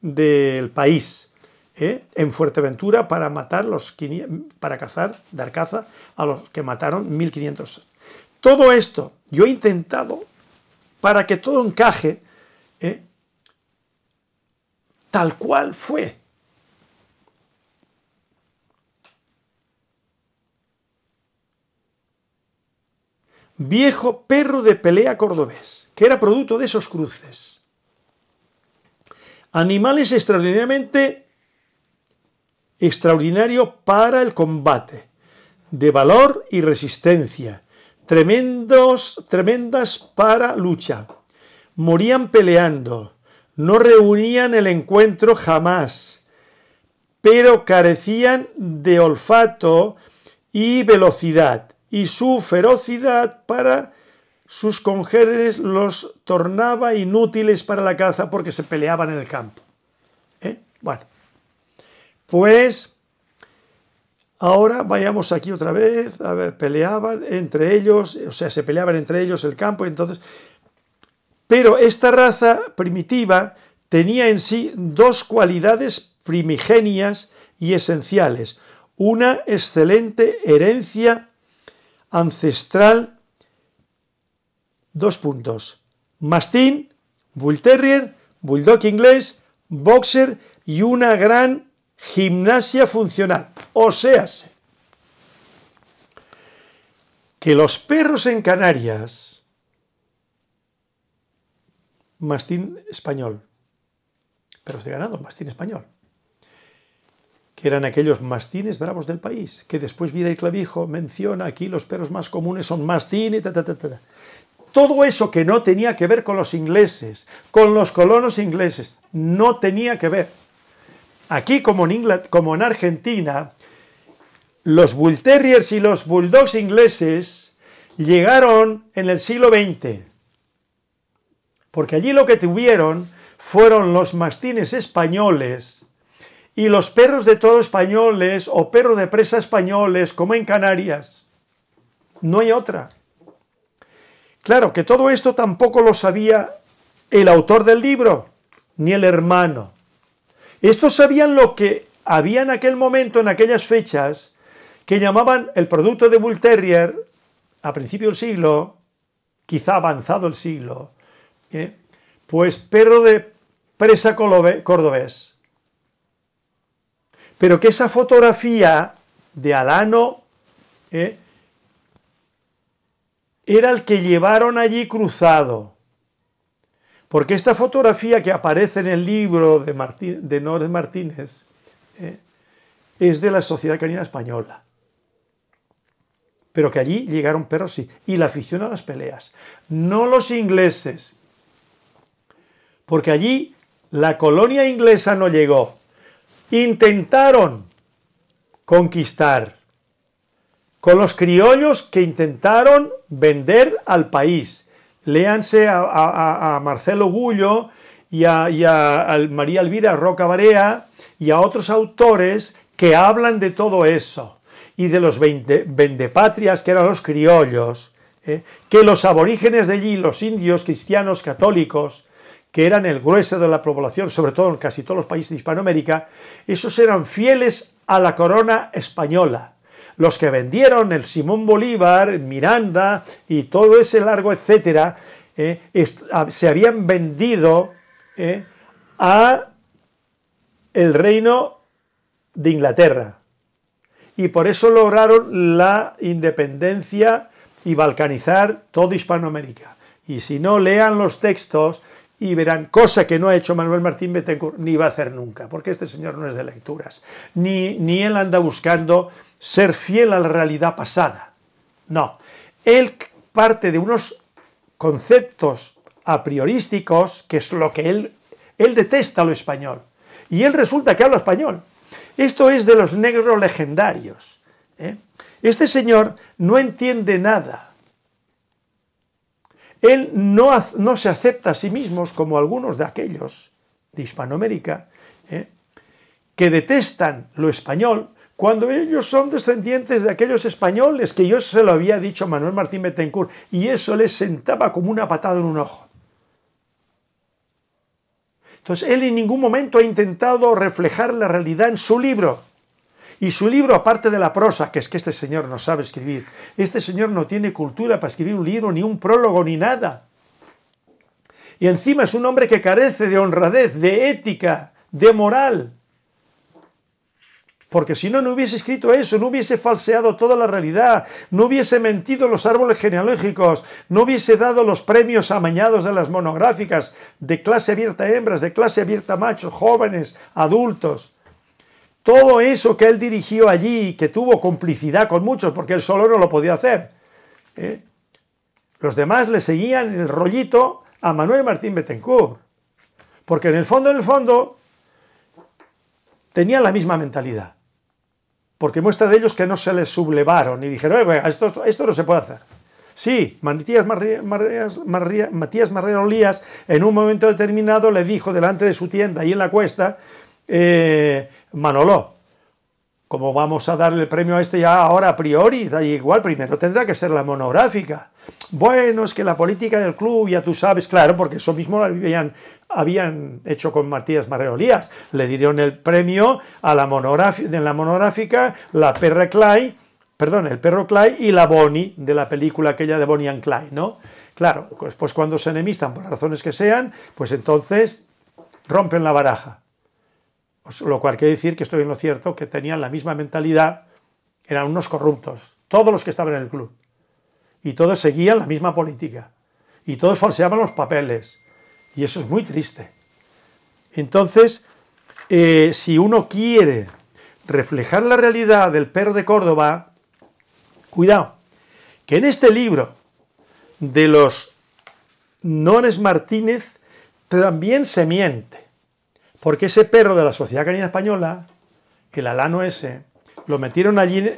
del país, ¿eh? en Fuerteventura para, matar los, para cazar, dar caza a los que mataron 1500. Todo esto yo he intentado, para que todo encaje, ¿eh? tal cual fue viejo perro de pelea cordobés, que era producto de esos cruces. Animales extraordinariamente extraordinario para el combate, de valor y resistencia, tremendos, tremendas para lucha. Morían peleando, no reunían el encuentro jamás, pero carecían de olfato y velocidad y su ferocidad para sus congéneres los tornaba inútiles para la caza porque se peleaban en el campo. ¿eh? Bueno, pues ahora vayamos aquí otra vez, a ver, peleaban entre ellos, o sea, se peleaban entre ellos el campo, entonces... Pero esta raza primitiva tenía en sí dos cualidades primigenias y esenciales, una excelente herencia ancestral, dos puntos, mastín, bull terrier, bulldog inglés, boxer y una gran gimnasia funcional, o sea, que los perros en Canarias, mastín español, perros de ganado, mastín español, que eran aquellos mastines bravos del país, que después Vida y Clavijo menciona aquí los perros más comunes son mastines, Todo eso que no tenía que ver con los ingleses, con los colonos ingleses, no tenía que ver. Aquí, como en, como en Argentina, los Bull Terriers y los Bulldogs ingleses llegaron en el siglo XX, porque allí lo que tuvieron fueron los mastines españoles y los perros de todo españoles o perros de presa españoles, como en Canarias. No hay otra. Claro que todo esto tampoco lo sabía el autor del libro, ni el hermano. Estos sabían lo que había en aquel momento, en aquellas fechas, que llamaban el producto de Bull Terrier, a principio del siglo, quizá avanzado el siglo, ¿eh? pues perro de presa cordobés. Pero que esa fotografía de Alano ¿eh? era el que llevaron allí cruzado. Porque esta fotografía que aparece en el libro de, Martín, Martínez ¿eh? es de la Sociedad Canina Española. Pero que allí llegaron perros, sí. Y la afición a las peleas. No los ingleses. Porque allí la colonia inglesa no llegó intentaron conquistar, con los criollos que intentaron vender al país. Léanse a, Marcelo Gullo y a, María Elvira Roca Barea y a otros autores que hablan de todo eso y de los vendepatrias que eran los criollos, eh, que los aborígenes de allí, los indios, cristianos, católicos, que eran el grueso de la población, sobre todo en casi todos los países de Hispanoamérica, esos eran fieles a la corona española. Los que vendieron el Simón Bolívar, Miranda y todo ese largo etcétera, eh, ah, se habían vendido eh, a el reino de Inglaterra. Y por eso lograron la independencia y balcanizar toda Hispanoamérica. Y si no, lean los textos y verán, cosa que no ha hecho Manuel Martín Betancourt ni va a hacer nunca, porque este señor no es de lecturas, ni, ni él anda buscando ser fiel a la realidad pasada, no, él parte de unos conceptos a priorísticos, que es lo que él, él detesta lo español, y él resulta que habla español. Esto es de los negros legendarios. ¿eh? Este señor no entiende nada él no, se acepta a sí mismos como algunos de aquellos de Hispanoamérica ¿eh? que detestan lo español cuando ellos son descendientes de aquellos españoles que yo se lo había dicho a Manuel Martín Betancourt y eso les sentaba como una patada en un ojo. Entonces él en ningún momento ha intentado reflejar la realidad en su libro. Y su libro, aparte de la prosa, que es que este señor no sabe escribir, este señor no tiene cultura para escribir un libro, ni un prólogo, ni nada. Y encima es un hombre que carece de honradez, de ética, de moral. Porque si no, no hubiese escrito eso, no hubiese falseado toda la realidad, no hubiese mentido los árboles genealógicos, no hubiese dado los premios amañados de las monográficas de clase abierta hembras, de clase abierta machos, jóvenes, adultos. Todo eso que él dirigió allí, que tuvo complicidad con muchos, porque él solo no lo podía hacer. ¿eh? Los demás le seguían el rollito a Manuel Martín Betancourt. Porque en el fondo, en el fondo, tenían la misma mentalidad. Porque muestra de ellos que no se les sublevaron y dijeron, esto, no se puede hacer. Sí, Matías, Matías Marrero Lías en un momento determinado le dijo delante de su tienda y en la cuesta eh, Manolo, como vamos a darle el premio a este ya ahora a priori, da igual, primero tendrá que ser la monográfica. Bueno, es que la política del club, ya tú sabes, claro, porque eso mismo lo habían, hecho con Martínez Marreolías. Le dieron el premio a la monográfica, en la monográfica, la perra Clay, perdón, el perro Clay y la Bonnie, de la película aquella de Bonnie and Clyde, ¿no? Claro, pues, pues cuando se enemistan, por razones que sean, pues entonces rompen la baraja. Pues, lo cual quiere decir que estoy en lo cierto, que tenían la misma mentalidad, eran unos corruptos, todos los que estaban en el club. Y todos seguían la misma política. Y todos falseaban los papeles. Y eso es muy triste. Entonces, eh, si uno quiere reflejar la realidad del perro de Córdoba, cuidado, que en este libro de los Nones Martínez también se miente. Porque ese perro de la Sociedad Canina Española, el alano ese, lo metieron allí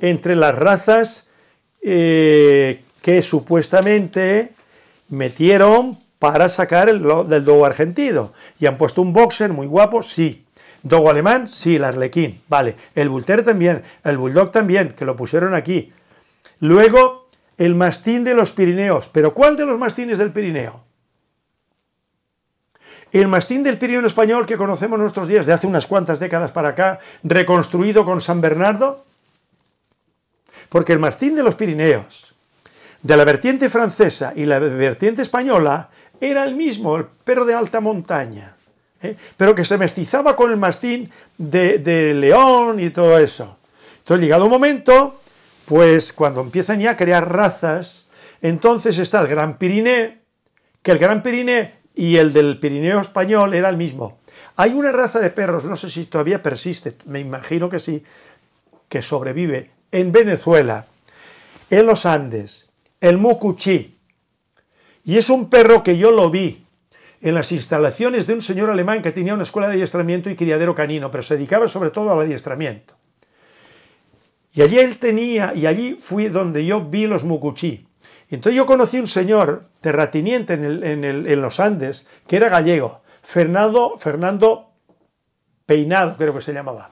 entre las razas eh, que supuestamente metieron para sacar el, del dogo argentino. Y han puesto un boxer muy guapo, sí. Dogo alemán, sí, el arlequín, vale. El bulter también, el bulldog también, que lo pusieron aquí. Luego, el mastín de los Pirineos. ¿Pero cuál de los mastines del Pirineo? El mastín del Pirineo español que conocemos en nuestros días de hace unas cuantas décadas para acá, reconstruido con San Bernardo, porque el mastín de los Pirineos, de la vertiente francesa y la vertiente española, era el mismo, el perro de alta montaña, ¿eh? pero que se mestizaba con el mastín de, de León y todo eso. Entonces, llegado un momento, pues cuando empiezan ya a crear razas, entonces está el Gran Pirineo, que el Gran Pirineo y el del Pirineo español era el mismo. Hay una raza de perros, no sé si todavía persiste, me imagino que sí, que sobrevive en Venezuela, en los Andes, el Mucuchí. Y es un perro que yo lo vi en las instalaciones de un señor alemán que tenía una escuela de adiestramiento y criadero canino, pero se dedicaba sobre todo al adiestramiento. Y allí él tenía, y allí fui donde yo vi los mucuchí entonces yo conocí un señor terratiniente en, los Andes, que era gallego, Fernando, Fernando Peinado, creo que se llamaba.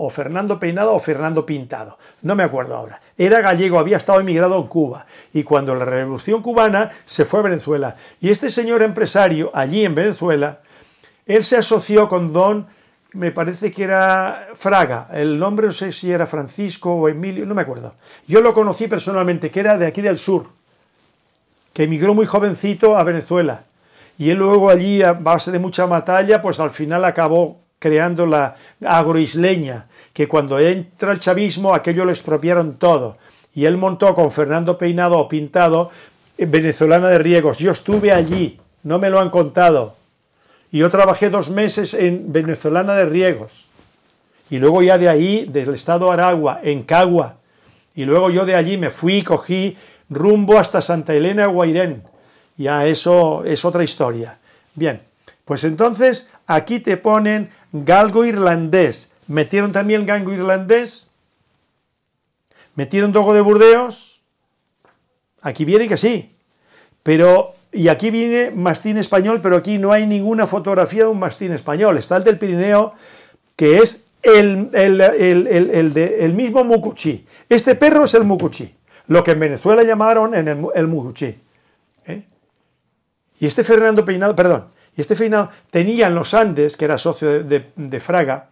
O Fernando Peinado o Fernando Pintado, no me acuerdo ahora. Era gallego, había estado emigrado en Cuba. Y cuando la revolución cubana se fue a Venezuela. Y este señor empresario, allí en Venezuela, él se asoció con don me parece que era Fraga, el nombre no sé si era Francisco o Emilio, no me acuerdo. Yo lo conocí personalmente, que era de aquí del sur, que emigró muy jovencito a Venezuela. Y él luego allí, a base de mucha batalla, pues al final acabó creando la agroisleña, que cuando entra el chavismo aquello lo expropiaron todo. Y él montó con Fernando Peinado o Pintado, eh, venezolana de riegos. Yo estuve allí, no me lo han contado y yo trabajé dos meses en Venezolana de Riegos. Y luego ya de ahí, del estado Aragua, en Cagua. Y luego yo de allí me fui, cogí rumbo hasta Santa Elena Guairén. Ya eso es otra historia. Bien, pues entonces aquí te ponen galgo irlandés. Metieron también galgo irlandés. Metieron togo de Burdeos. Aquí viene que sí. Pero y aquí viene mastín español, pero aquí no hay ninguna fotografía de un mastín español. Está el del Pirineo, que es el, mismo mucuchí. Este perro es el mucuchí, lo que en Venezuela llamaron el, el mucuchí. ¿eh? Y este Fernando Peinado, perdón, y este Peinado tenía en los Andes, que era socio de, de Fraga,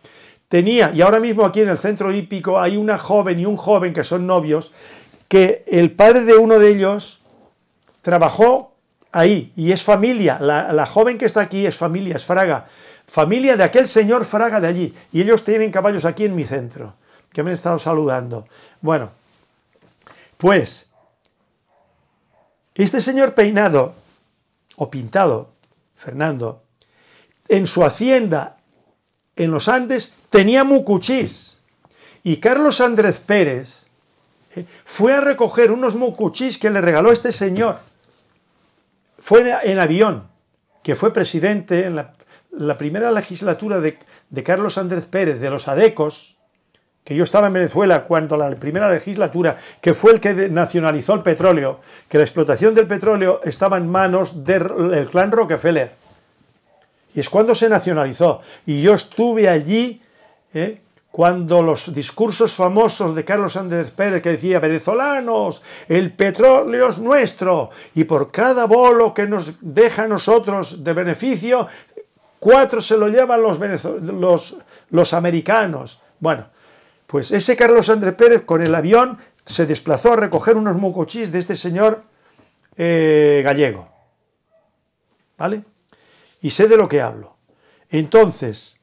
tenía, y ahora mismo aquí en el centro hípico hay una joven y un joven que son novios, que el padre de uno de ellos trabajó ahí y es familia. La, joven que está aquí es familia, es Fraga. Familia de aquel señor Fraga de allí. Y ellos tienen caballos aquí en mi centro, que me han estado saludando. Bueno, pues, este señor peinado, o pintado, Fernando, en su hacienda, en los Andes, tenía mucuchís. Y Carlos Andrés Pérez eh, fue a recoger unos mucuchís que le regaló este señor fue en avión, que fue presidente en la, primera legislatura de, Carlos Andrés Pérez, de los ADECOS, que yo estaba en Venezuela cuando la primera legislatura, que fue el que nacionalizó el petróleo, que la explotación del petróleo estaba en manos del clan Rockefeller. Y es cuando se nacionalizó. Y yo estuve allí eh, cuando los discursos famosos de Carlos Andrés Pérez que decía, venezolanos, el petróleo es nuestro, y por cada bolo que nos deja a nosotros de beneficio, cuatro se lo llevan los, americanos. Bueno, pues ese Carlos Andrés Pérez con el avión se desplazó a recoger unos mucochis de este señor eh, gallego. ¿Vale? Y sé de lo que hablo. Entonces,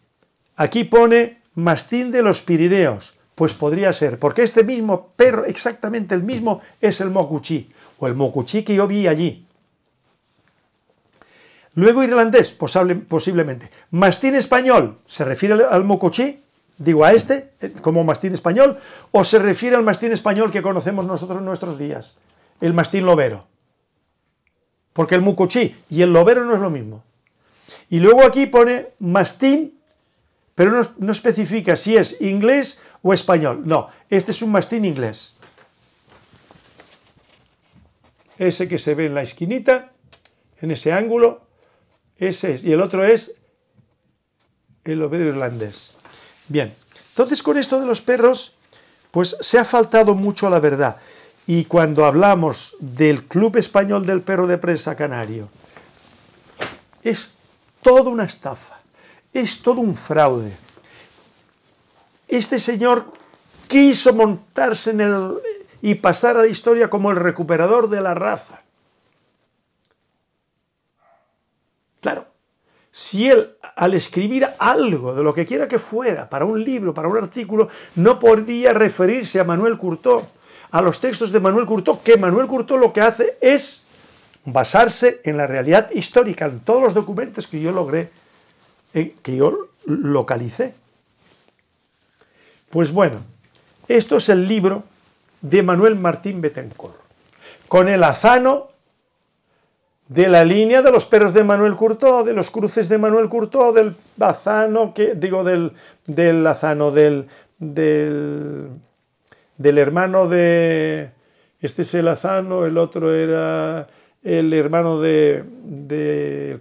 aquí pone mastín de los Pirineos. Pues podría ser, porque este mismo perro, exactamente el mismo, es el mocuchí, o el mocuchí que yo vi allí. Luego irlandés, posiblemente. Mastín español, ¿se refiere al mocuchí? Digo a este, eh, como mastín español, o se refiere al mastín español que conocemos nosotros en nuestros días, el mastín lobero. Porque el Mocuchí y el lobero no es lo mismo. Y luego aquí pone mastín pero no, especifica si es inglés o español. No, este es un mastín inglés. Ese que se ve en la esquinita, en ese ángulo, ese es. Y el otro es el obrero irlandés. Bien, entonces con esto de los perros, pues se ha faltado mucho a la verdad. Y cuando hablamos del Club Español del Perro de Presa Canario, es toda una estafa es todo un fraude. Este señor quiso montarse en el, y pasar a la historia como el recuperador de la raza. Claro, si él al escribir algo, de lo que quiera que fuera, para un libro, para un artículo, no podía referirse a Manuel Curtó, a los textos de Manuel Curtó, que Manuel Curtó lo que hace es basarse en la realidad histórica, en todos los documentos que yo logré eh, que yo localicé. Pues bueno, esto es el libro de Manuel Martín Betancourt, con el azano de la línea de los perros de Manuel Curtó, de los cruces de Manuel Curtó, del azano, que, digo, del, del azano, del, del, del hermano de... Este es el azano, el otro era el hermano de,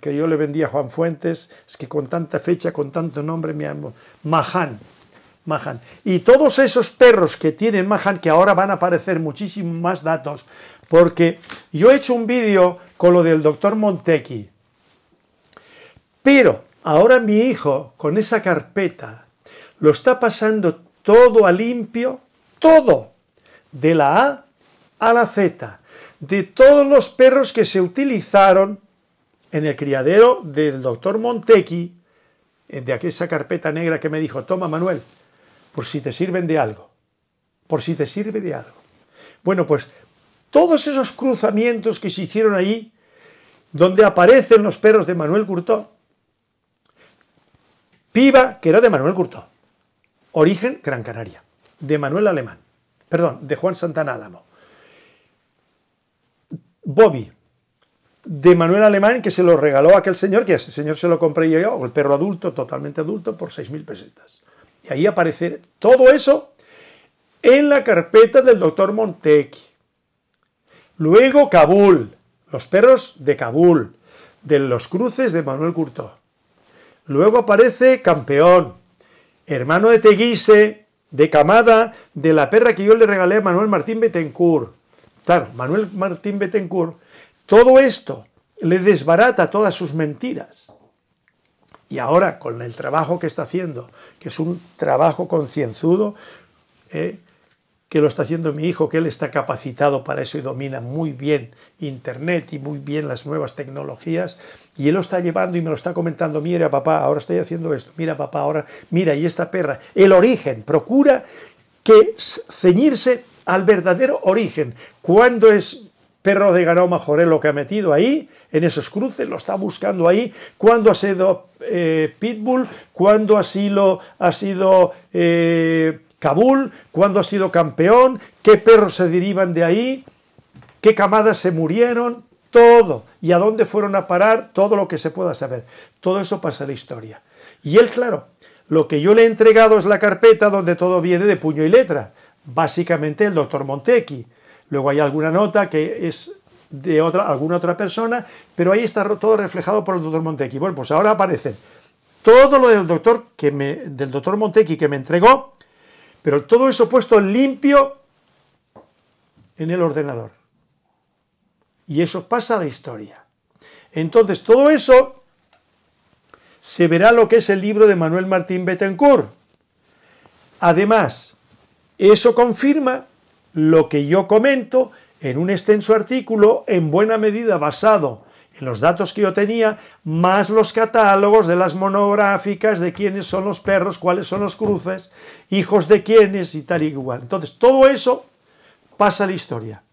que yo le vendía a Juan Fuentes, es que con tanta fecha, con tanto nombre, me amo, Mahan. Mahan. Y todos esos perros que tienen Mahan, que ahora van a aparecer muchísimos más datos, porque yo he hecho un vídeo con lo del doctor Montequi, pero ahora mi hijo, con esa carpeta, lo está pasando todo a limpio, todo, de la A a la Z de todos los perros que se utilizaron en el criadero del doctor Montequi, de aquella carpeta negra que me dijo, toma Manuel, por si te sirven de algo, por si te sirve de algo. Bueno, pues todos esos cruzamientos que se hicieron allí, donde aparecen los perros de Manuel Curtó, piba que era de Manuel Curtó, origen Gran Canaria, de Manuel Alemán, perdón, de Juan Santana Álamo. Bobby, de Manuel Alemán, que se lo regaló a aquel señor, que ese señor se lo compré yo, el perro adulto, totalmente adulto, por 6.000 pesetas. Y ahí aparece todo eso en la carpeta del doctor Montec. Luego Kabul, los perros de Kabul, de los cruces de Manuel Curtó. Luego aparece Campeón, hermano de Teguise, de Camada, de la perra que yo le regalé a Manuel Martín Betancourt. Claro, Manuel Martín Betancourt, todo esto le desbarata todas sus mentiras. Y ahora, con el trabajo que está haciendo, que es un trabajo concienzudo, ¿eh? que lo está haciendo mi hijo, que él está capacitado para eso y domina muy bien Internet y muy bien las nuevas tecnologías, y él lo está llevando y me lo está comentando, mira papá, ahora estoy haciendo esto, mira papá, ahora, mira, y esta perra, el origen, procura que ceñirse al verdadero origen. ¿Cuándo es perro de Ganoma Joré lo que ha metido ahí, en esos cruces, lo está buscando ahí, cuándo ha sido eh, Pitbull, cuándo ha sido, ha sido eh, Kabul, cuándo ha sido campeón, qué perros se derivan de ahí, qué camadas se murieron, todo, y a dónde fueron a parar, todo lo que se pueda saber. Todo eso pasa en la historia. Y él, claro, lo que yo le he entregado es la carpeta donde todo viene de puño y letra básicamente el doctor Montecchi. Luego hay alguna nota que es de otra, alguna otra persona, pero ahí está todo reflejado por el doctor Montecchi. Bueno, pues ahora aparecen todo lo del doctor, que del doctor Montecchi que me entregó, pero todo eso puesto limpio en el ordenador. Y eso pasa a la historia. Entonces, todo eso se verá lo que es el libro de Manuel Martín Betancourt. Además, eso confirma lo que yo comento en un extenso artículo en buena medida basado en los datos que yo tenía, más los catálogos de las monográficas de quiénes son los perros, cuáles son los cruces, hijos de quiénes y tal y igual. Entonces, todo eso pasa a la historia.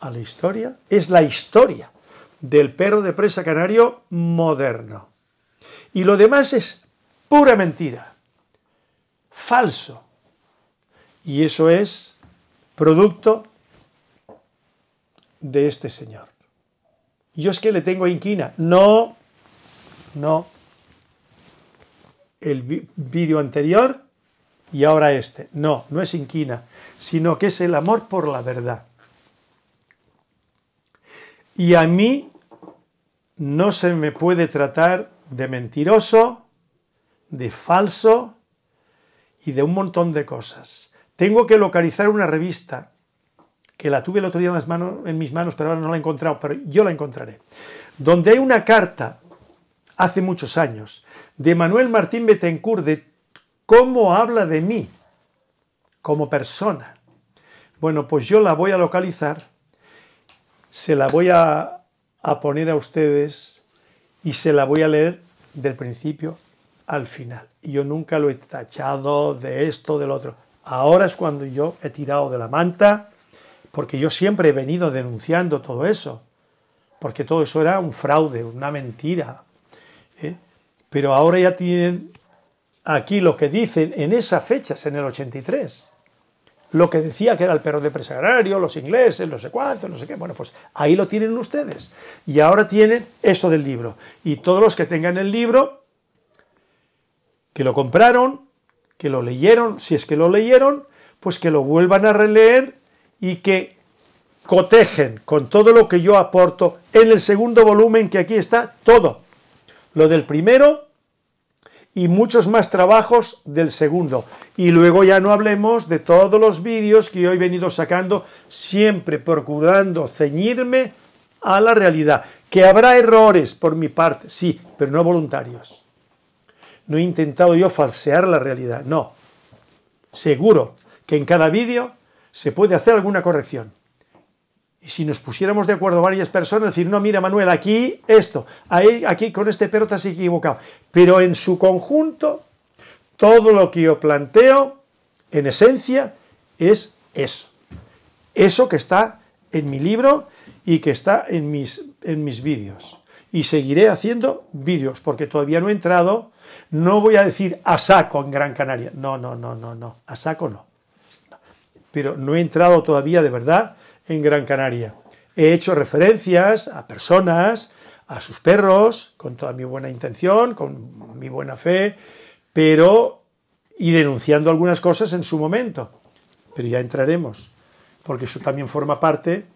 A la historia es la historia del perro de presa canario moderno. Y lo demás es pura mentira, falso. Y eso es producto de este señor. Yo es que le tengo inquina. No, no. El vídeo anterior y ahora este. No, no es inquina, sino que es el amor por la verdad. Y a mí no se me puede tratar de mentiroso, de falso y de un montón de cosas. Tengo que localizar una revista que la tuve el otro día en, manos, en mis manos, pero ahora no la he encontrado, pero yo la encontraré, donde hay una carta, hace muchos años, de Manuel Martín Betancourt de cómo habla de mí como persona. Bueno, pues yo la voy a localizar, se la voy a, poner a ustedes y se la voy a leer del principio al final. yo nunca lo he tachado de esto, del otro Ahora es cuando yo he tirado de la manta, porque yo siempre he venido denunciando todo eso, porque todo eso era un fraude, una mentira. ¿eh? Pero ahora ya tienen aquí lo que dicen en esas fechas, en el 83. Lo que decía que era el perro de presagrario, los ingleses, no sé cuántos, no sé qué. Bueno, pues ahí lo tienen ustedes. Y ahora tienen esto del libro. Y todos los que tengan el libro, que lo compraron, que lo leyeron, si es que lo leyeron, pues que lo vuelvan a releer y que cotejen con todo lo que yo aporto en el segundo volumen, que aquí está todo. Lo del primero y muchos más trabajos del segundo. Y luego ya no hablemos de todos los vídeos que yo he venido sacando, siempre procurando ceñirme a la realidad. Que habrá errores por mi parte, sí, pero no voluntarios no he intentado yo falsear la realidad, no. Seguro que en cada vídeo se puede hacer alguna corrección. Y si nos pusiéramos de acuerdo varias personas, decir, no, mira Manuel, aquí esto, ahí, aquí con este perro te has equivocado. Pero en su conjunto, todo lo que yo planteo, en esencia, es eso. Eso que está en mi libro y que está en mis, en mis vídeos. Y seguiré haciendo vídeos, porque todavía no he entrado no voy a decir a saco en Gran Canaria. No, no, no, no, no. A saco no. Pero no he entrado todavía de verdad en Gran Canaria. He hecho referencias a personas, a sus perros, con toda mi buena intención, con mi buena fe, pero y denunciando algunas cosas en su momento. Pero ya entraremos, porque eso también forma parte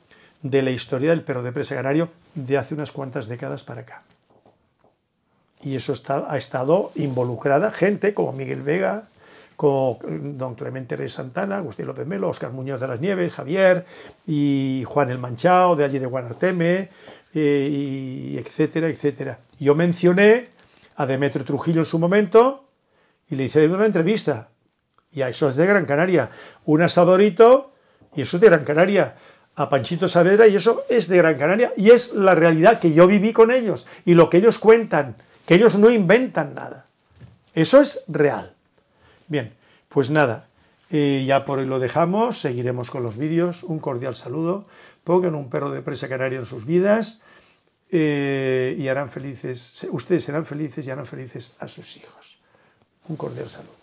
de la historia del perro de presa canario de hace unas cuantas décadas para acá. Y eso ha estado involucrada gente como Miguel Vega, como eh, don Clemente Rey Santana, Agustín López Melo, Oscar Muñoz de las Nieves, Javier y Juan El Manchao de allí de Guanarteme, eh, y etcétera, etcétera. Yo mencioné a Demetrio Trujillo en su momento y le hice una entrevista. Y a eso es de Gran Canaria. Un asadorito y eso es de Gran Canaria. A Panchito Saavedra y eso es de Gran Canaria. Y es la realidad que yo viví con ellos y lo que ellos cuentan que ellos no inventan nada. Eso es real. Bien, pues nada, eh, ya por hoy lo dejamos, seguiremos con los vídeos. Un cordial saludo, pongan un perro de presa canario en sus vidas eh, y harán felices, ustedes serán felices y harán felices a sus hijos. Un cordial saludo.